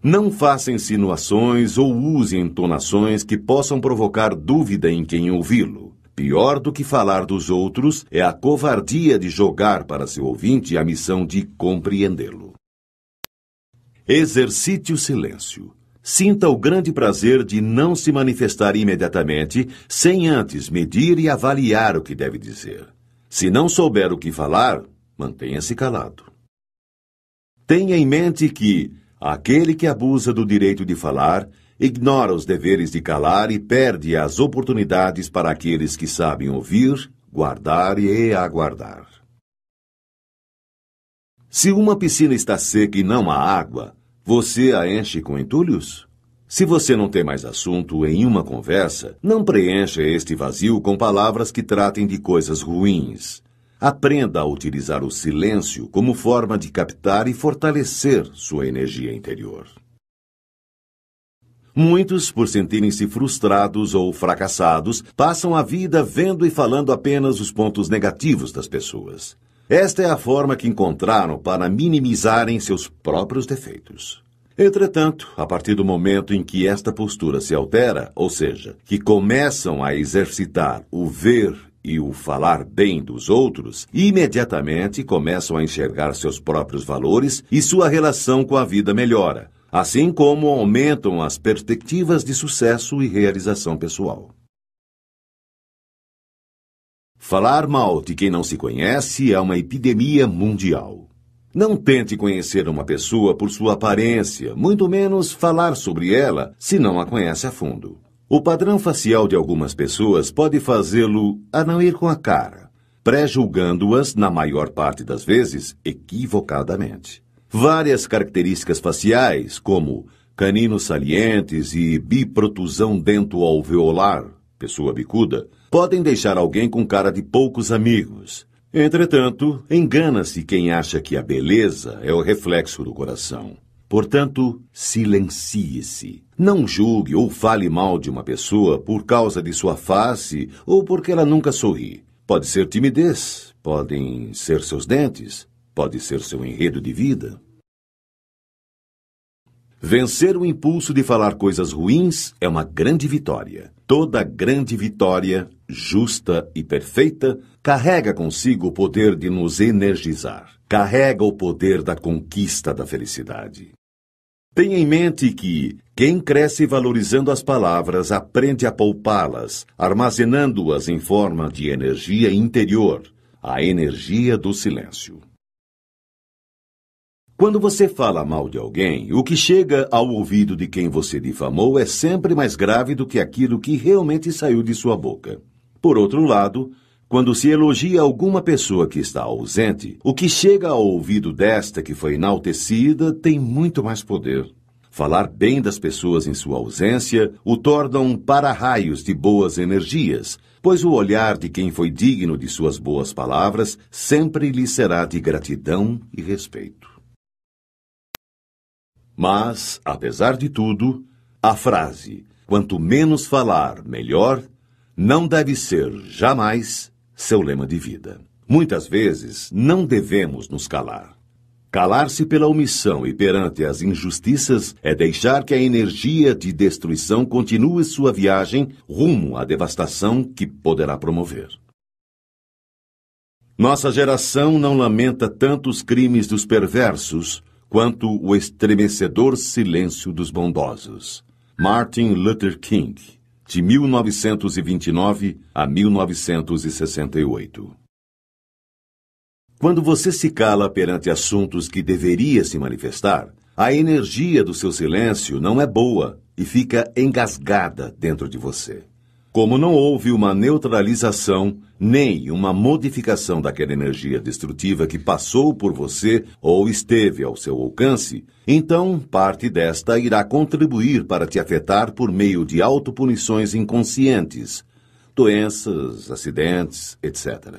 Não faça insinuações ou use entonações que possam provocar dúvida em quem ouvi-lo. Pior do que falar dos outros é a covardia de jogar para seu ouvinte a missão de compreendê-lo. Exercite o silêncio sinta o grande prazer de não se manifestar imediatamente, sem antes medir e avaliar o que deve dizer. Se não souber o que falar, mantenha-se calado. Tenha em mente que aquele que abusa do direito de falar ignora os deveres de calar e perde as oportunidades para aqueles que sabem ouvir, guardar e aguardar. Se uma piscina está seca e não há água, você a enche com entulhos? Se você não tem mais assunto em uma conversa, não preencha este vazio com palavras que tratem de coisas ruins. Aprenda a utilizar o silêncio como forma de captar e fortalecer sua energia interior. Muitos, por sentirem-se frustrados ou fracassados, passam a vida vendo e falando apenas os pontos negativos das pessoas. Esta é a forma que encontraram para minimizarem seus próprios defeitos. Entretanto, a partir do momento em que esta postura se altera, ou seja, que começam a exercitar o ver e o falar bem dos outros, imediatamente começam a enxergar seus próprios valores e sua relação com a vida melhora, assim como aumentam as perspectivas de sucesso e realização pessoal. Falar mal de quem não se conhece é uma epidemia mundial. Não tente conhecer uma pessoa por sua aparência, muito menos falar sobre ela se não a conhece a fundo. O padrão facial de algumas pessoas pode fazê-lo a não ir com a cara, pré-julgando-as, na maior parte das vezes, equivocadamente. Várias características faciais, como caninos salientes e biprotusão dento-alveolar, pessoa bicuda, podem deixar alguém com cara de poucos amigos. Entretanto, engana-se quem acha que a beleza é o reflexo do coração. Portanto, silencie-se. Não julgue ou fale mal de uma pessoa por causa de sua face ou porque ela nunca sorri. Pode ser timidez, podem ser seus dentes, pode ser seu enredo de vida. Vencer o impulso de falar coisas ruins é uma grande vitória. Toda grande vitória justa e perfeita, carrega consigo o poder de nos energizar, carrega o poder da conquista da felicidade. Tenha em mente que quem cresce valorizando as palavras aprende a poupá-las, armazenando-as em forma de energia interior, a energia do silêncio. Quando você fala mal de alguém, o que chega ao ouvido de quem você difamou é sempre mais grave do que aquilo que realmente saiu de sua boca. Por outro lado, quando se elogia alguma pessoa que está ausente, o que chega ao ouvido desta que foi enaltecida tem muito mais poder. Falar bem das pessoas em sua ausência o torna um para-raios de boas energias, pois o olhar de quem foi digno de suas boas palavras sempre lhe será de gratidão e respeito. Mas, apesar de tudo, a frase quanto menos falar, melhor não deve ser jamais seu lema de vida. Muitas vezes não devemos nos calar. Calar-se pela omissão e perante as injustiças é deixar que a energia de destruição continue sua viagem rumo à devastação que poderá promover. Nossa geração não lamenta tanto os crimes dos perversos quanto o estremecedor silêncio dos bondosos. Martin Luther King de 1929 a 1968. Quando você se cala perante assuntos que deveria se manifestar, a energia do seu silêncio não é boa e fica engasgada dentro de você. Como não houve uma neutralização nem uma modificação daquela energia destrutiva que passou por você ou esteve ao seu alcance, então parte desta irá contribuir para te afetar por meio de autopunições inconscientes, doenças, acidentes, etc.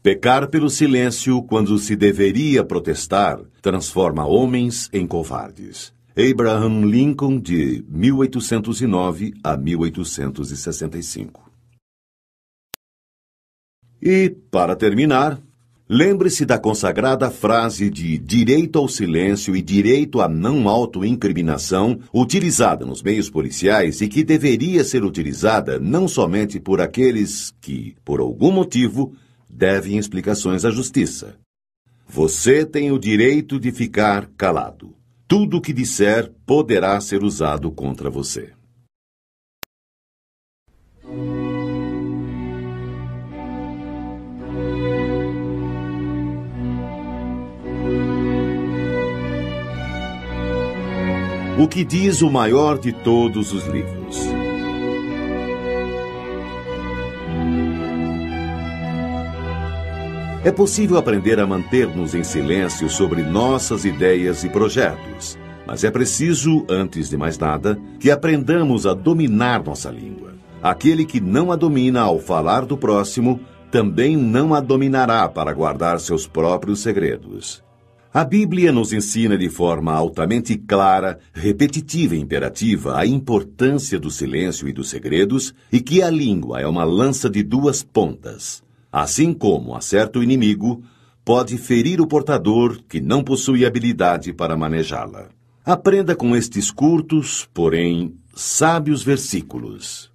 Pecar pelo silêncio quando se deveria protestar transforma homens em covardes. Abraham Lincoln de 1809 a 1865. E, para terminar, lembre-se da consagrada frase de direito ao silêncio e direito à não autoincriminação utilizada nos meios policiais e que deveria ser utilizada não somente por aqueles que, por algum motivo, devem explicações à justiça. Você tem o direito de ficar calado. Tudo o que disser poderá ser usado contra você. O que diz o maior de todos os livros? É possível aprender a manter-nos em silêncio sobre nossas ideias e projetos, mas é preciso, antes de mais nada, que aprendamos a dominar nossa língua. Aquele que não a domina ao falar do próximo também não a dominará para guardar seus próprios segredos. A Bíblia nos ensina de forma altamente clara, repetitiva e imperativa a importância do silêncio e dos segredos e que a língua é uma lança de duas pontas assim como acerta o inimigo, pode ferir o portador que não possui habilidade para manejá-la. Aprenda com estes curtos, porém sábios versículos.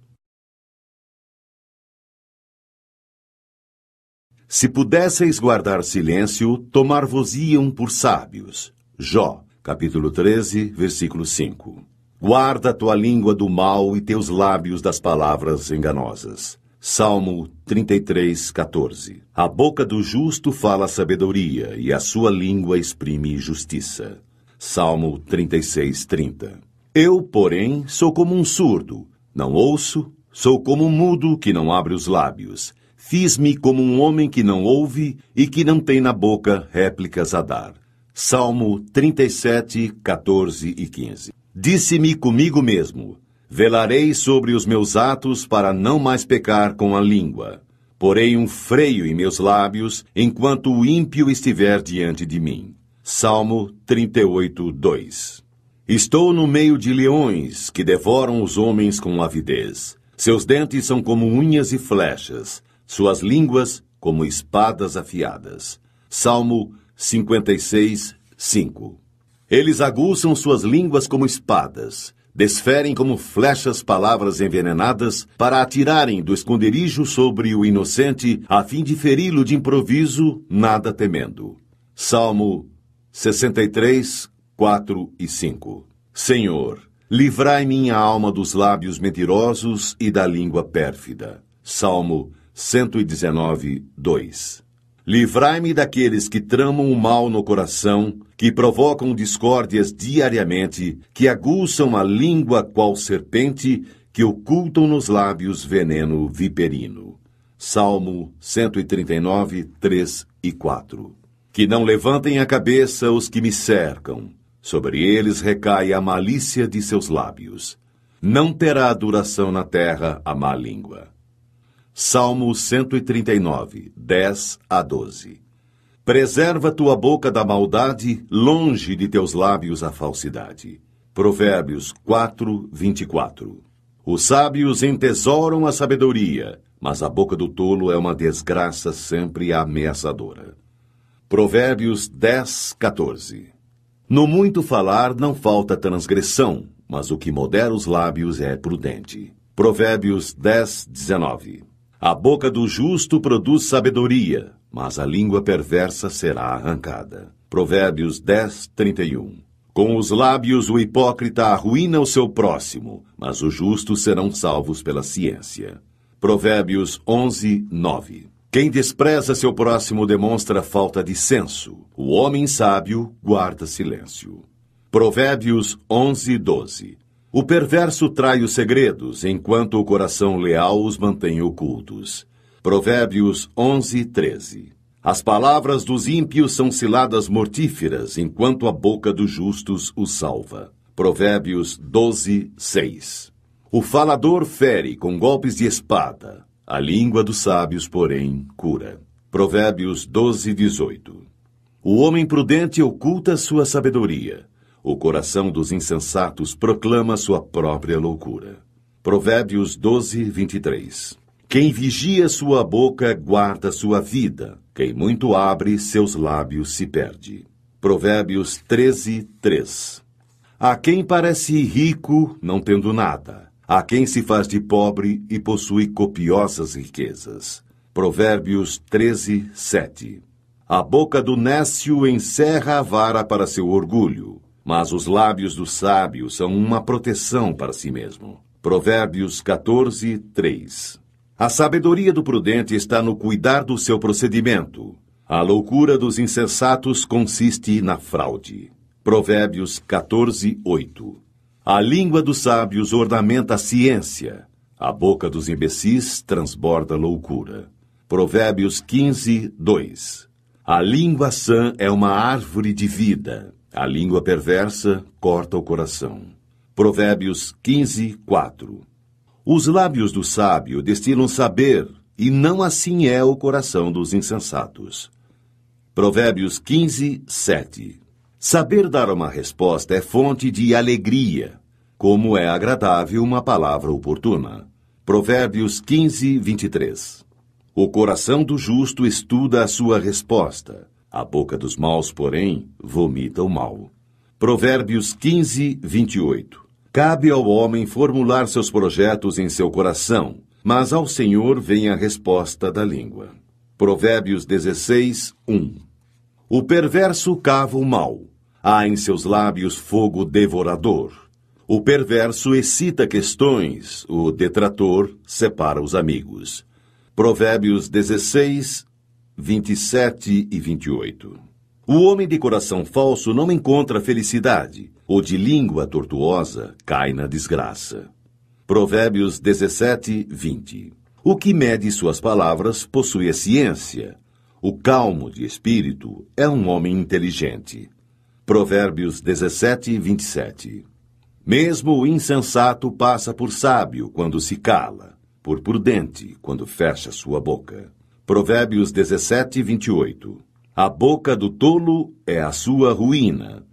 Se pudesseis guardar silêncio, tomar-vos-iam por sábios. Jó, capítulo 13, versículo 5. Guarda a tua língua do mal e teus lábios das palavras enganosas. Salmo 33, 14 A boca do justo fala sabedoria, e a sua língua exprime justiça. Salmo 36, 30 Eu, porém, sou como um surdo, não ouço, sou como um mudo que não abre os lábios. Fiz-me como um homem que não ouve e que não tem na boca réplicas a dar. Salmo 37, 14 e 15 Disse-me comigo mesmo: Velarei sobre os meus atos para não mais pecar com a língua. Porei um freio em meus lábios enquanto o ímpio estiver diante de mim. Salmo 38, 2 Estou no meio de leões que devoram os homens com avidez. Seus dentes são como unhas e flechas, suas línguas como espadas afiadas. Salmo 56, 5 Eles aguçam suas línguas como espadas desferem como flechas palavras envenenadas para atirarem do esconderijo sobre o inocente, a fim de feri-lo de improviso, nada temendo. Salmo 63, 4 e 5 Senhor, livrai minha alma dos lábios mentirosos e da língua pérfida. Salmo 119, 2 Livrai-me daqueles que tramam o mal no coração, que provocam discórdias diariamente, que aguçam a língua qual serpente, que ocultam nos lábios veneno viperino. Salmo 139, 3 e 4. Que não levantem a cabeça os que me cercam, sobre eles recai a malícia de seus lábios. Não terá duração na terra a má língua. Salmo 139, 10 a 12. Preserva tua boca da maldade, longe de teus lábios a falsidade. Provérbios 4, 24. Os sábios entesouram a sabedoria, mas a boca do tolo é uma desgraça sempre ameaçadora. Provérbios 10, 14. No muito falar não falta transgressão, mas o que modera os lábios é prudente. Provérbios 10, 19. A boca do justo produz sabedoria, mas a língua perversa será arrancada. Provérbios 10, 31. Com os lábios o hipócrita arruína o seu próximo, mas os justos serão salvos pela ciência. Provérbios 11, 9. Quem despreza seu próximo demonstra falta de senso. O homem sábio guarda silêncio. Provérbios 11, 12. O perverso trai os segredos, enquanto o coração leal os mantém ocultos. Provérbios 11, 13. As palavras dos ímpios são ciladas mortíferas, enquanto a boca dos justos os salva. Provérbios 12, 6. O falador fere com golpes de espada, a língua dos sábios, porém, cura. Provérbios 12, 18. O homem prudente oculta sua sabedoria, o coração dos insensatos proclama sua própria loucura. Provérbios 12, 23. Quem vigia sua boca guarda sua vida. Quem muito abre seus lábios se perde. Provérbios 13, 3. A quem parece rico, não tendo nada. A quem se faz de pobre e possui copiosas riquezas. Provérbios 13, 7. A boca do nécio encerra a vara para seu orgulho mas os lábios do sábio são uma proteção para si mesmo. Provérbios 14, 3. A sabedoria do prudente está no cuidar do seu procedimento. A loucura dos insensatos consiste na fraude. Provérbios 14, 8. A língua dos sábios ornamenta a ciência. A boca dos imbecis transborda loucura. Provérbios 15, 2. A língua sã é uma árvore de vida. A língua perversa corta o coração. Provérbios 15, 4. Os lábios do sábio destilam saber, e não assim é o coração dos insensatos. Provérbios 15, 7. Saber dar uma resposta é fonte de alegria, como é agradável uma palavra oportuna. Provérbios 15, 23. O coração do justo estuda a sua resposta, a boca dos maus, porém, vomita o mal. Provérbios 15, 28. Cabe ao homem formular seus projetos em seu coração, mas ao Senhor vem a resposta da língua. Provérbios 16, 1. O perverso cava o mal. Há em seus lábios fogo devorador. O perverso excita questões, o detrator separa os amigos. Provérbios 16, 27 e 28. O homem de coração falso não encontra felicidade, ou de língua tortuosa cai na desgraça. Provérbios 17, 20. O que mede suas palavras possui a ciência. O calmo de espírito é um homem inteligente. Provérbios 17, 27. Mesmo o insensato passa por sábio quando se cala, por prudente quando fecha sua boca. Provérbios 17, 28. A boca do tolo é a sua ruína.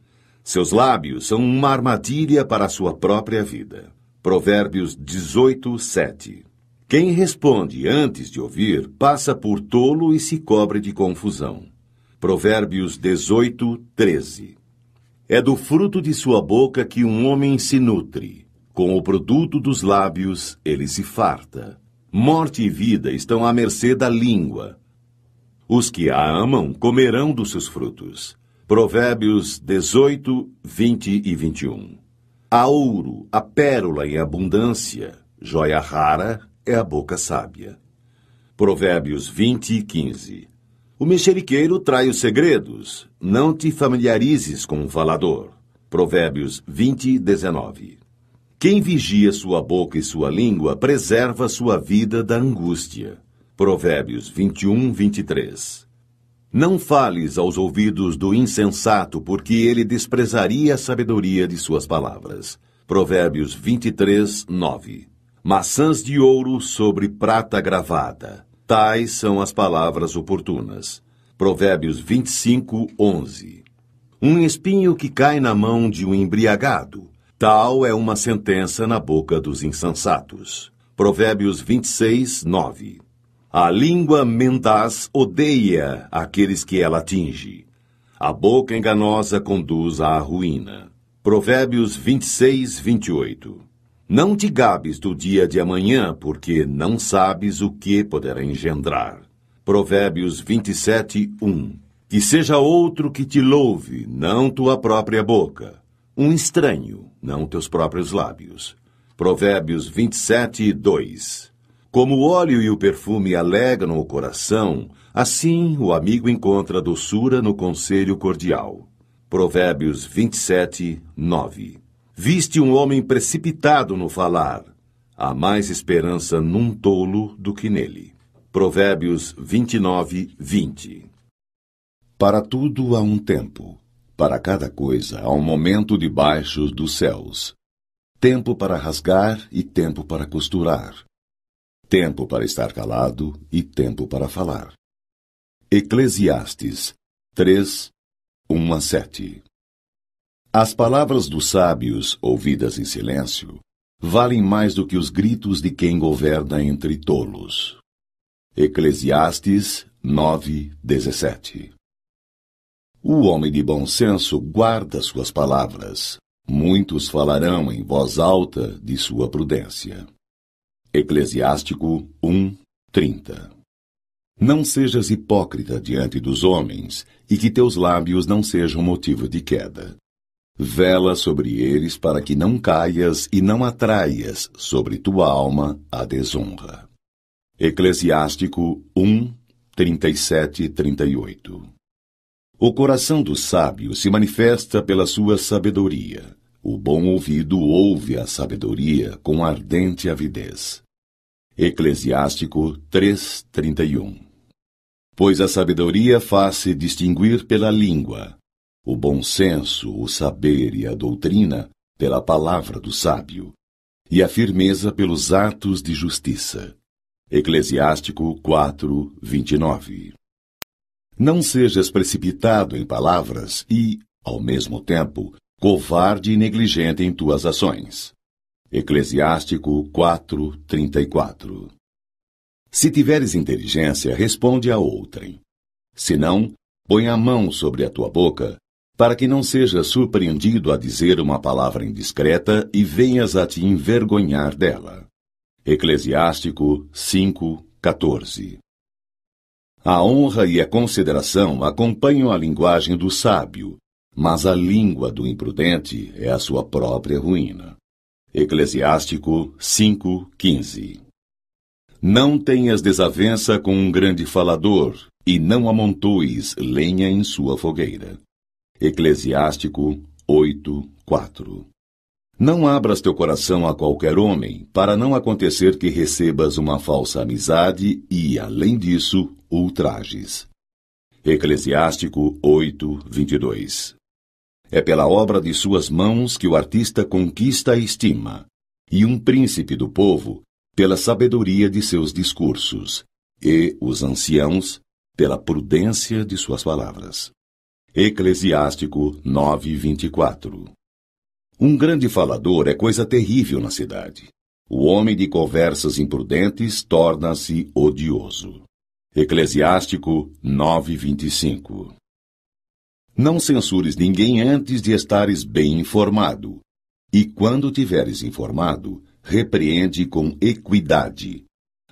Seus lábios são uma armadilha para a sua própria vida. Provérbios 18, 7. Quem responde antes de ouvir passa por tolo e se cobre de confusão. Provérbios 18, 13. É do fruto de sua boca que um homem se nutre, com o produto dos lábios ele se farta. Morte e vida estão à mercê da língua. Os que a amam comerão dos seus frutos. Provérbios 18, 20 e 21. A ouro, a pérola em abundância, joia rara é a boca sábia. Provérbios 20 e 15. O mexeriqueiro trai os segredos, não te familiarizes com o um falador. Provérbios 20 e 19. Quem vigia sua boca e sua língua preserva sua vida da angústia. Provérbios 21, 23. Não fales aos ouvidos do insensato, porque ele desprezaria a sabedoria de suas palavras. Provérbios 23, 9. Maçãs de ouro sobre prata gravada. Tais são as palavras oportunas. Provérbios 25, 11. Um espinho que cai na mão de um embriagado Tal é uma sentença na boca dos insensatos. Provérbios 26, 9. A língua mendaz odeia aqueles que ela atinge. A boca enganosa conduz à ruína. Provérbios 26, 28. Não te gabes do dia de amanhã, porque não sabes o que poderá engendrar. Provérbios 27, 1. Que seja outro que te louve, não tua própria boca. Um estranho não teus próprios lábios. Provérbios 27, 2 Como o óleo e o perfume alegram o coração, assim o amigo encontra doçura no conselho cordial. Provérbios 27, 9 Viste um homem precipitado no falar. Há mais esperança num tolo do que nele. Provérbios 29, 20 Para tudo há um tempo para cada coisa há um momento debaixo dos céus. Tempo para rasgar e tempo para costurar. Tempo para estar calado e tempo para falar. Eclesiastes 3, 1 a 7 As palavras dos sábios, ouvidas em silêncio, valem mais do que os gritos de quem governa entre tolos. Eclesiastes 9, 17 o homem de bom senso guarda suas palavras. Muitos falarão em voz alta de sua prudência. Eclesiástico 1, 30 Não sejas hipócrita diante dos homens, e que teus lábios não sejam motivo de queda. Vela sobre eles para que não caias e não atraias sobre tua alma a desonra. Eclesiástico 1, 37 38 o coração do sábio se manifesta pela sua sabedoria. O bom ouvido ouve a sabedoria com ardente avidez. Eclesiástico 3:31. Pois a sabedoria faz-se distinguir pela língua, o bom senso, o saber e a doutrina pela palavra do sábio, e a firmeza pelos atos de justiça. Eclesiástico 4:29. Não sejas precipitado em palavras e, ao mesmo tempo, covarde e negligente em tuas ações. Eclesiástico 4:34. Se tiveres inteligência, responde a outrem. Se não, põe a mão sobre a tua boca, para que não sejas surpreendido a dizer uma palavra indiscreta e venhas a te envergonhar dela. Eclesiástico 5:14. A honra e a consideração acompanham a linguagem do sábio, mas a língua do imprudente é a sua própria ruína. Eclesiástico 5:15. Não tenhas desavença com um grande falador, e não amontoes lenha em sua fogueira. Eclesiástico 8:4. Não abras teu coração a qualquer homem, para não acontecer que recebas uma falsa amizade e, além disso, ultrajes. Eclesiástico 8, 22 É pela obra de suas mãos que o artista conquista a estima, e um príncipe do povo, pela sabedoria de seus discursos, e os anciãos, pela prudência de suas palavras. Eclesiástico 9, 24 um grande falador é coisa terrível na cidade. O homem de conversas imprudentes torna-se odioso. Eclesiástico 9:25. Não censures ninguém antes de estares bem informado. E quando tiveres informado, repreende com equidade.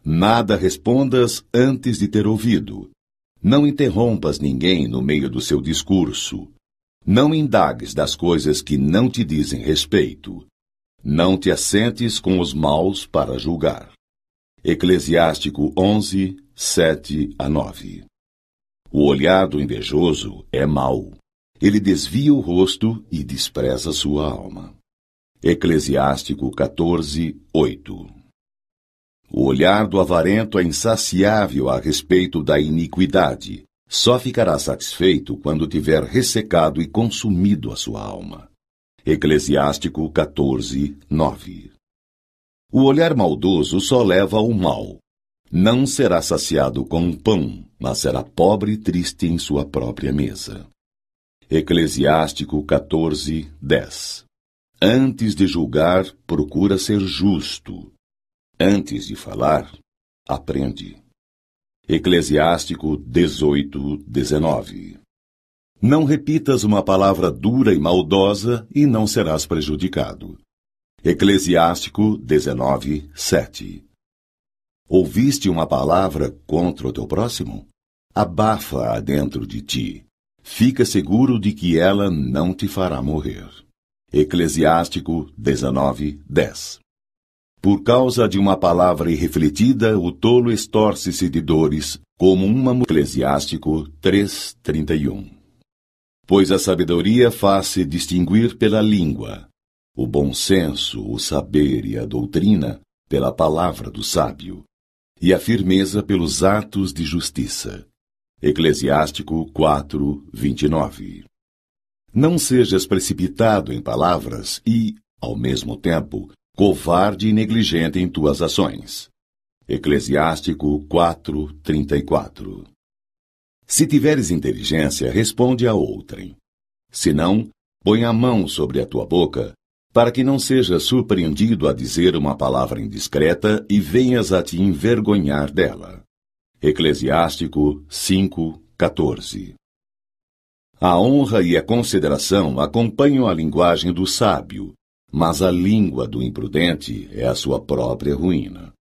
Nada respondas antes de ter ouvido. Não interrompas ninguém no meio do seu discurso. Não indagues das coisas que não te dizem respeito. Não te assentes com os maus para julgar. Eclesiástico 11, 7 a 9. O olhar do invejoso é mau. Ele desvia o rosto e despreza sua alma. Eclesiástico 14, 8. O olhar do avarento é insaciável a respeito da iniquidade só ficará satisfeito quando tiver ressecado e consumido a sua alma. Eclesiástico 14, 9. O olhar maldoso só leva ao mal. Não será saciado com pão, mas será pobre e triste em sua própria mesa. Eclesiástico 14, 10. Antes de julgar, procura ser justo. Antes de falar, aprende. Eclesiástico 18, 19. Não repitas uma palavra dura e maldosa e não serás prejudicado. Eclesiástico 19, 7. Ouviste uma palavra contra o teu próximo? Abafa-a dentro de ti. Fica seguro de que ela não te fará morrer. Eclesiástico 19, 10. Por causa de uma palavra irrefletida, o tolo estorce-se de dores, como uma Eclesiástico 3:31. Pois a sabedoria faz-se distinguir pela língua, o bom senso, o saber e a doutrina pela palavra do sábio, e a firmeza pelos atos de justiça. Eclesiástico 4:29. Não sejas precipitado em palavras e, ao mesmo tempo, covarde e negligente em tuas ações. Eclesiástico 4, 34 Se tiveres inteligência, responde a outrem. Se não, põe a mão sobre a tua boca, para que não sejas surpreendido a dizer uma palavra indiscreta e venhas a te envergonhar dela. Eclesiástico 5, 14 A honra e a consideração acompanham a linguagem do sábio, mas a língua do imprudente é a sua própria ruína.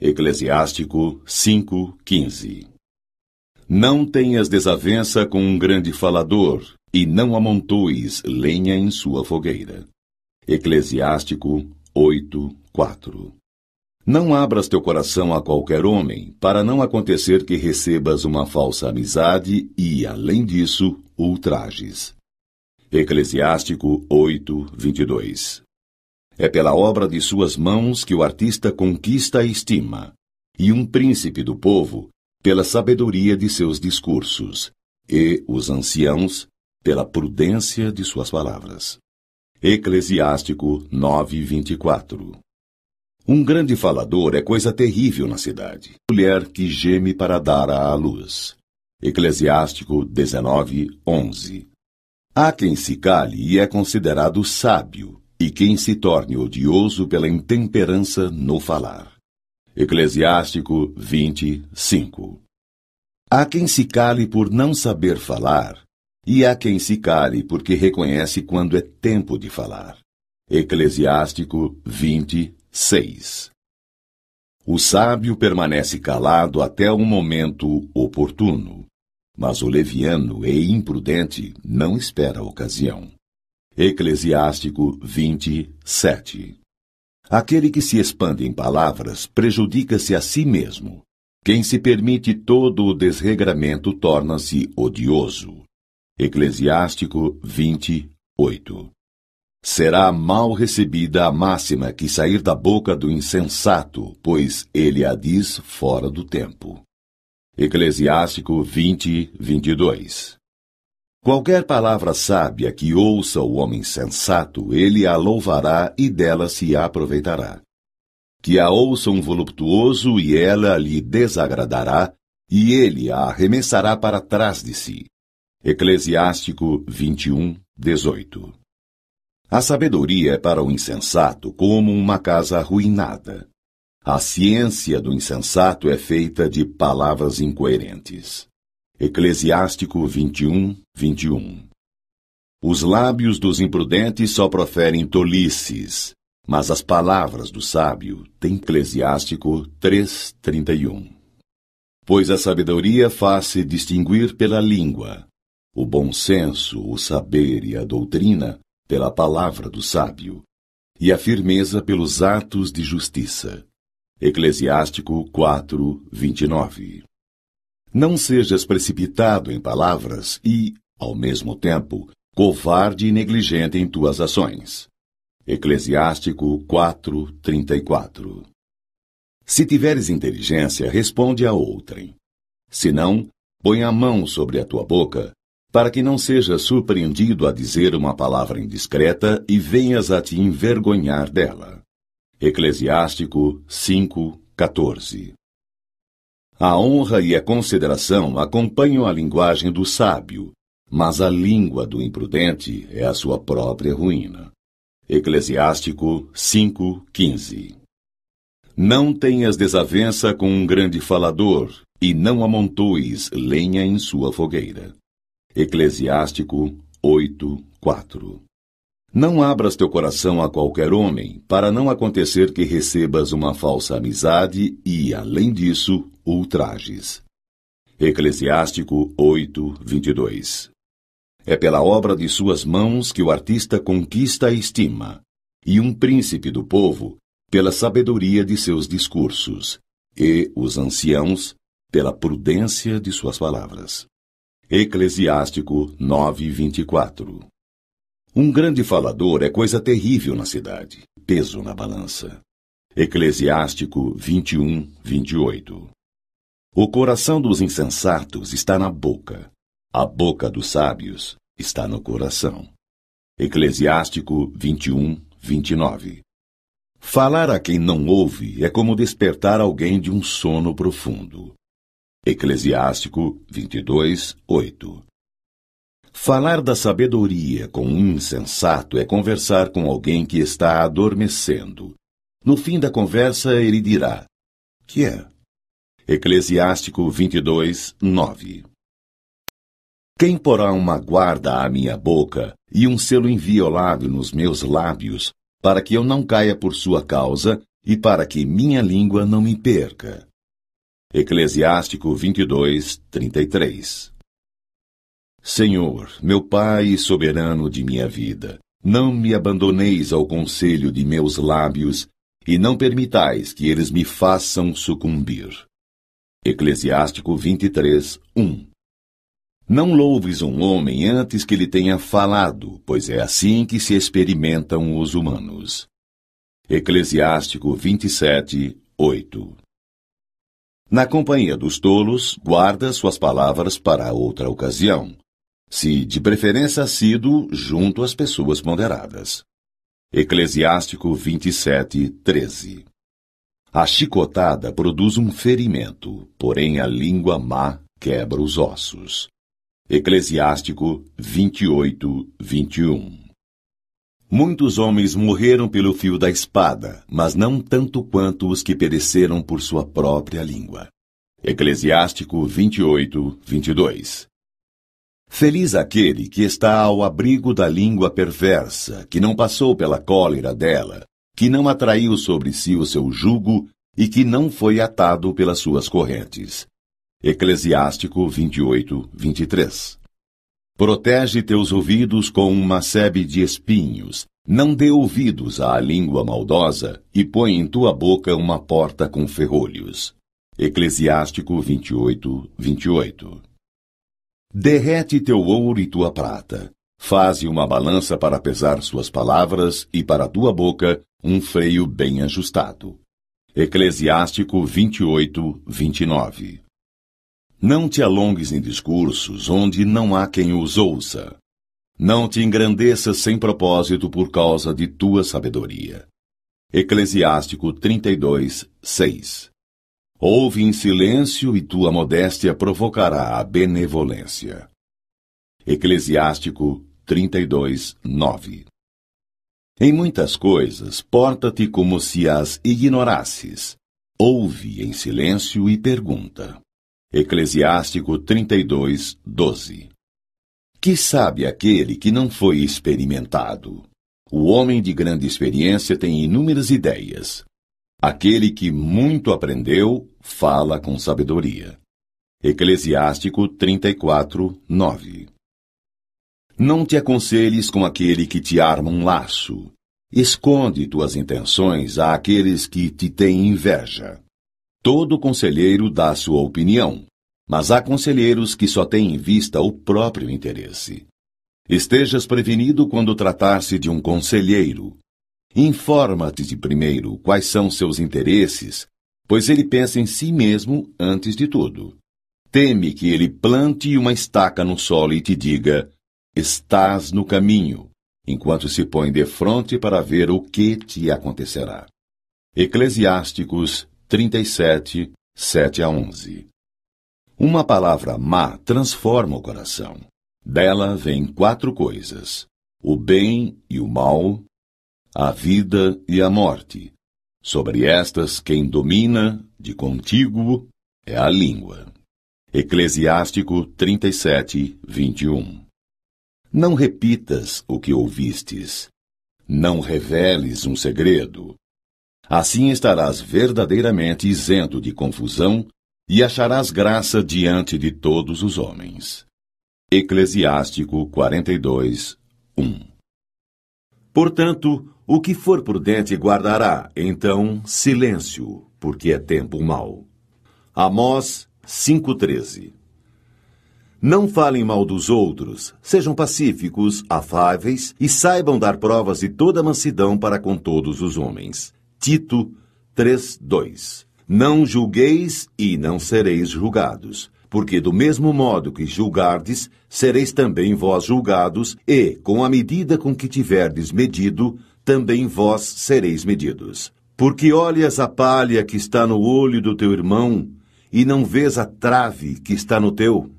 Eclesiástico 5:15. Não tenhas desavença com um grande falador, e não amontoes lenha em sua fogueira. Eclesiástico 8:4. Não abras teu coração a qualquer homem, para não acontecer que recebas uma falsa amizade e, além disso, ultrajes. Eclesiástico 8, 22. É pela obra de suas mãos que o artista conquista a estima, e um príncipe do povo pela sabedoria de seus discursos, e os anciãos pela prudência de suas palavras. Eclesiástico 9:24. Um grande falador é coisa terrível na cidade. Mulher que geme para dar à luz. Eclesiástico 19:11. Há quem se cale e é considerado sábio, e quem se torne odioso pela intemperança no falar. Eclesiástico 20, 5 Há quem se cale por não saber falar, e há quem se cale porque reconhece quando é tempo de falar. Eclesiástico 20, 6 O sábio permanece calado até o momento oportuno, mas o leviano e imprudente não espera a ocasião. Eclesiástico 27 Aquele que se expande em palavras prejudica-se a si mesmo. Quem se permite todo o desregramento torna-se odioso. Eclesiástico 28 Será mal recebida a máxima que sair da boca do insensato, pois ele a diz fora do tempo. Eclesiástico 20, 22 Qualquer palavra sábia que ouça o homem sensato, ele a louvará e dela se aproveitará. Que a ouça um voluptuoso e ela lhe desagradará, e ele a arremessará para trás de si. Eclesiástico 21, 18. A sabedoria é para o insensato como uma casa arruinada. A ciência do insensato é feita de palavras incoerentes. Eclesiástico 21, 21 Os lábios dos imprudentes só proferem tolices, mas as palavras do sábio têm Eclesiástico 3, 31 Pois a sabedoria faz-se distinguir pela língua, o bom senso, o saber e a doutrina pela palavra do sábio, e a firmeza pelos atos de justiça. Eclesiástico 4, 29 não sejas precipitado em palavras e, ao mesmo tempo, covarde e negligente em tuas ações. Eclesiástico 4:34. Se tiveres inteligência, responde a outrem. Se não, põe a mão sobre a tua boca, para que não sejas surpreendido a dizer uma palavra indiscreta e venhas a te envergonhar dela. Eclesiástico 5:14. A honra e a consideração acompanham a linguagem do sábio, mas a língua do imprudente é a sua própria ruína. Eclesiástico 5:15. Não tenhas desavença com um grande falador, e não amontoes lenha em sua fogueira. Eclesiástico 8:4. Não abras teu coração a qualquer homem, para não acontecer que recebas uma falsa amizade e, além disso, ultrajes. Eclesiástico 8, 22 É pela obra de suas mãos que o artista conquista a estima, e um príncipe do povo pela sabedoria de seus discursos, e os anciãos pela prudência de suas palavras. Eclesiástico 9, 24 Um grande falador é coisa terrível na cidade, peso na balança. Eclesiástico 21, 28 o coração dos insensatos está na boca, a boca dos sábios está no coração. Eclesiástico 21, 29. Falar a quem não ouve é como despertar alguém de um sono profundo. Eclesiástico 22, 8. Falar da sabedoria com um insensato é conversar com alguém que está adormecendo. No fim da conversa, ele dirá: Que é? Eclesiástico 22, 9 Quem porá uma guarda à minha boca e um selo inviolável nos meus lábios, para que eu não caia por sua causa e para que minha língua não me perca? Eclesiástico 22, 33 Senhor, meu Pai e soberano de minha vida, não me abandoneis ao conselho de meus lábios e não permitais que eles me façam sucumbir. Eclesiástico 23, 1 Não louves um homem antes que lhe tenha falado, pois é assim que se experimentam os humanos. Eclesiástico 27, 8 Na companhia dos tolos, guarda suas palavras para outra ocasião, se de preferência sido junto às pessoas moderadas. Eclesiástico 27, 13 a chicotada produz um ferimento, porém a língua má quebra os ossos. Eclesiástico 28, 21 Muitos homens morreram pelo fio da espada, mas não tanto quanto os que pereceram por sua própria língua. Eclesiástico 28, 22 Feliz aquele que está ao abrigo da língua perversa, que não passou pela cólera dela, que não atraiu sobre si o seu jugo e que não foi atado pelas suas correntes. Eclesiástico 28, 23. Protege teus ouvidos com uma sebe de espinhos, não dê ouvidos à língua maldosa e põe em tua boca uma porta com ferrolhos. Eclesiástico 28, 28. Derrete teu ouro e tua prata, Faze uma balança para pesar suas palavras e para tua boca um freio bem ajustado. Eclesiástico 28, 29 Não te alongues em discursos onde não há quem os ouça. Não te engrandeças sem propósito por causa de tua sabedoria. Eclesiástico 32, 6 Ouve em silêncio e tua modéstia provocará a benevolência. Eclesiástico 32, 9 Em muitas coisas, porta-te como se as ignorasses. Ouve em silêncio e pergunta. Eclesiástico 32, 12 Que sabe aquele que não foi experimentado? O homem de grande experiência tem inúmeras ideias. Aquele que muito aprendeu, fala com sabedoria. Eclesiástico 34, 9 não te aconselhes com aquele que te arma um laço. Esconde tuas intenções àqueles que te têm inveja. Todo conselheiro dá sua opinião, mas há conselheiros que só têm em vista o próprio interesse. Estejas prevenido quando tratar-se de um conselheiro. Informa-te de primeiro quais são seus interesses, pois ele pensa em si mesmo antes de tudo. Teme que ele plante uma estaca no solo e te diga: Estás no caminho, enquanto se põe de frente para ver o que te acontecerá. Eclesiásticos 37, 7 a 11 Uma palavra má transforma o coração. Dela vêm quatro coisas: o bem e o mal, a vida e a morte. Sobre estas, quem domina, de contíguo, é a língua. Eclesiástico 37, 21 não repitas o que ouvistes. Não reveles um segredo. Assim estarás verdadeiramente isento de confusão e acharás graça diante de todos os homens. Eclesiástico 42, 1 Portanto, o que for prudente guardará, então, silêncio, porque é tempo mau. Amós 5,13 não falem mal dos outros, sejam pacíficos, afáveis e saibam dar provas de toda mansidão para com todos os homens. Tito 3:2. Não julgueis e não sereis julgados, porque do mesmo modo que julgardes, sereis também vós julgados, e com a medida com que tiverdes medido, também vós sereis medidos. Porque olhas a palha que está no olho do teu irmão e não vês a trave que está no teu,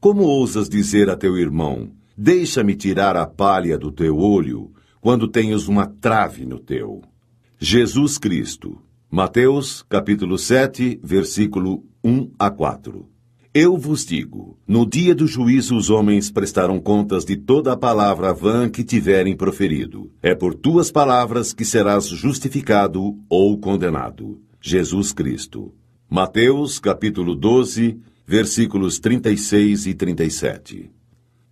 como ousas dizer a teu irmão: Deixa-me tirar a palha do teu olho, quando tens uma trave no teu? Jesus Cristo. Mateus, capítulo 7, versículo 1 a 4. Eu vos digo: no dia do juízo os homens prestarão contas de toda a palavra vã que tiverem proferido. É por tuas palavras que serás justificado ou condenado. Jesus Cristo. Mateus, capítulo 12, versículos 36 e 37.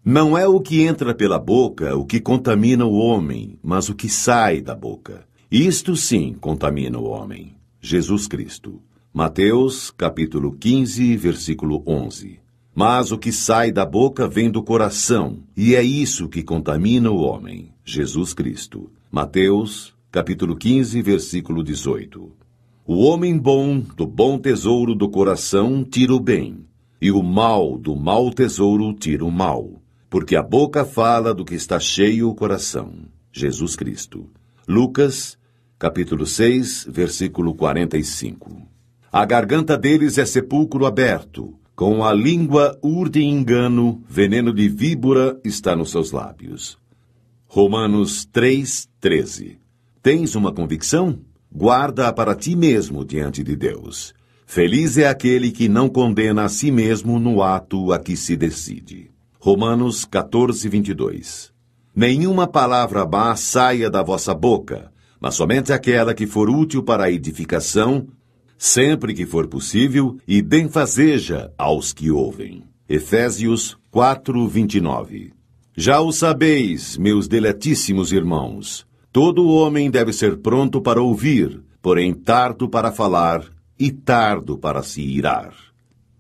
Não é o que entra pela boca o que contamina o homem, mas o que sai da boca. Isto sim contamina o homem. Jesus Cristo. Mateus, capítulo 15, versículo 11. Mas o que sai da boca vem do coração, e é isso que contamina o homem, Jesus Cristo. Mateus, capítulo 15, versículo 18. O homem bom, do bom tesouro do coração, tira o bem, e o mal do mau tesouro tira o mal, porque a boca fala do que está cheio o coração. Jesus Cristo. Lucas, capítulo 6, versículo 45. A garganta deles é sepulcro aberto, com a língua urde engano, veneno de víbora está nos seus lábios. Romanos 3:13. Tens uma convicção? Guarda-a para ti mesmo diante de Deus Feliz é aquele que não condena a si mesmo no ato a que se decide. Romanos 14, 22. Nenhuma palavra má saia da vossa boca, mas somente aquela que for útil para a edificação, sempre que for possível, e benfazeja aos que ouvem. Efésios 4, 29. Já o sabeis, meus deletíssimos irmãos, todo homem deve ser pronto para ouvir, porém tardo para falar, e tardo para se irar.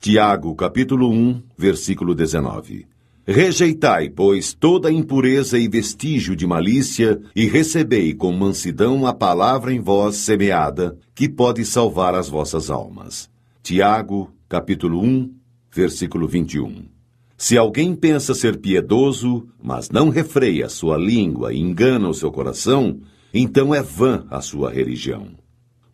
Tiago, capítulo 1, versículo 19. Rejeitai, pois, toda impureza e vestígio de malícia, e recebei com mansidão a palavra em vós semeada, que pode salvar as vossas almas. Tiago, capítulo 1, versículo 21. Se alguém pensa ser piedoso, mas não refreia sua língua e engana o seu coração, então é vã a sua religião.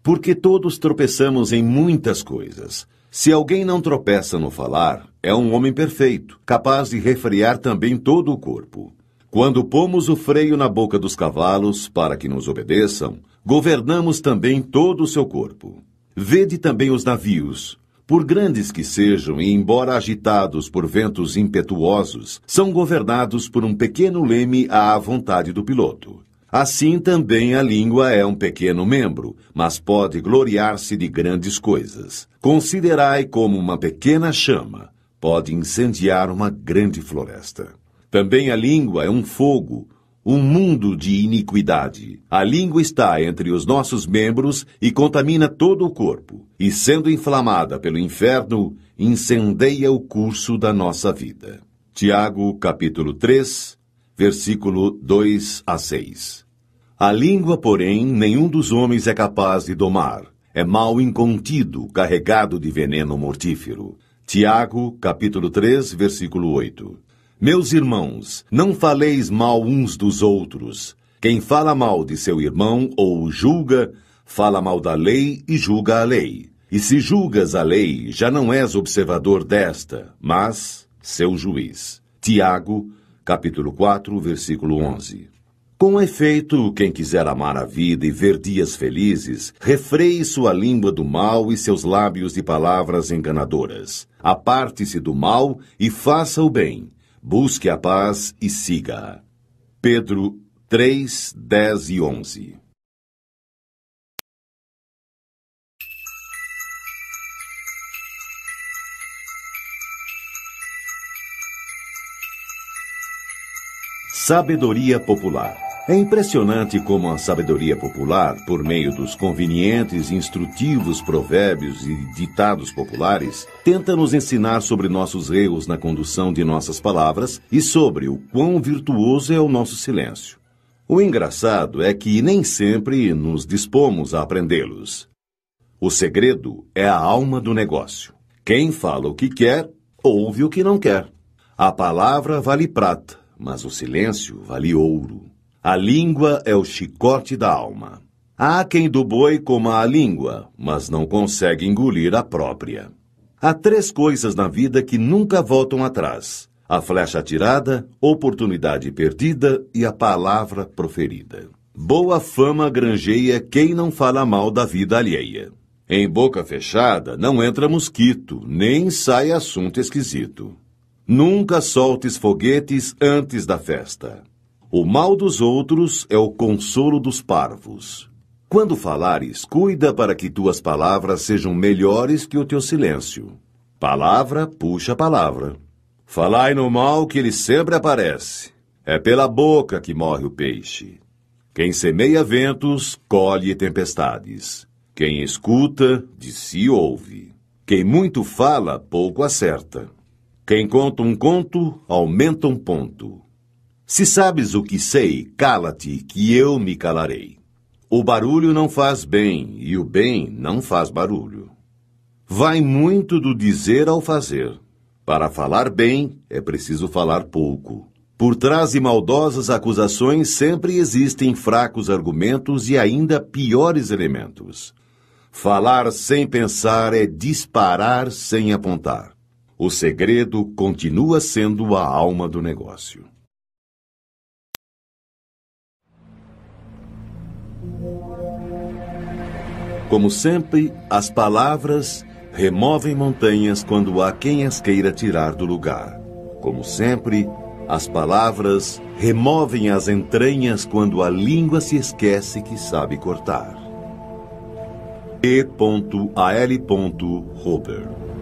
Porque todos tropeçamos em muitas coisas. Se alguém não tropeça no falar, é um homem perfeito, capaz de refrear também todo o corpo. Quando pomos o freio na boca dos cavalos para que nos obedeçam, governamos também todo o seu corpo. Vede também os navios. Por grandes que sejam, e embora agitados por ventos impetuosos, são governados por um pequeno leme à vontade do piloto. Assim também a língua é um pequeno membro, mas pode gloriar-se de grandes coisas. Considerai como uma pequena chama pode incendiar uma grande floresta. Também a língua é um fogo, um mundo de iniquidade. A língua está entre os nossos membros e contamina todo o corpo, e sendo inflamada pelo inferno, incendeia o curso da nossa vida. Tiago, capítulo 3, versículo 2 a 6. A língua, porém, nenhum dos homens é capaz de domar. É mal incontido, carregado de veneno mortífero. Tiago, capítulo 3, versículo 8. Meus irmãos, não faleis mal uns dos outros. Quem fala mal de seu irmão ou julga, fala mal da lei e julga a lei. E se julgas a lei, já não és observador desta, mas seu juiz. Tiago, capítulo 4, versículo 11. Com efeito, quem quiser amar a vida e ver dias felizes, refreie sua língua do mal e seus lábios de palavras enganadoras. Aparte-se do mal e faça o bem. Busque a paz e siga. Pedro 3, 10 e 11 Sabedoria Popular é impressionante como a sabedoria popular, por meio dos convenientes e instrutivos provérbios e ditados populares, tenta nos ensinar sobre nossos erros na condução de nossas palavras e sobre o quão virtuoso é o nosso silêncio. O engraçado é que nem sempre nos dispomos a aprendê-los. O segredo é a alma do negócio. Quem fala o que quer, ouve o que não quer. A palavra vale prata, mas o silêncio vale ouro. A língua é o chicote da alma. Há quem do boi coma a língua, mas não consegue engolir a própria. Há três coisas na vida que nunca voltam atrás: a flecha atirada, oportunidade perdida e a palavra proferida. Boa fama granjeia quem não fala mal da vida alheia. Em boca fechada não entra mosquito, nem sai assunto esquisito. Nunca soltes foguetes antes da festa. O mal dos outros é o consolo dos parvos. Quando falares, cuida para que tuas palavras sejam melhores que o teu silêncio. Palavra puxa palavra. Falai no mal que ele sempre aparece. É pela boca que morre o peixe. Quem semeia ventos, colhe tempestades. Quem escuta, de si ouve. Quem muito fala, pouco acerta. Quem conta um conto, aumenta um ponto. Se sabes o que sei, cala-te, que eu me calarei. O barulho não faz bem, e o bem não faz barulho. Vai muito do dizer ao fazer. Para falar bem, é preciso falar pouco. Por trás de maldosas acusações sempre existem fracos argumentos e ainda piores elementos. Falar sem pensar é disparar sem apontar. O segredo continua sendo a alma do negócio. Como sempre, as palavras removem montanhas quando há quem as queira tirar do lugar. Como sempre, as palavras removem as entranhas quando a língua se esquece que sabe cortar. E. A. L. Robert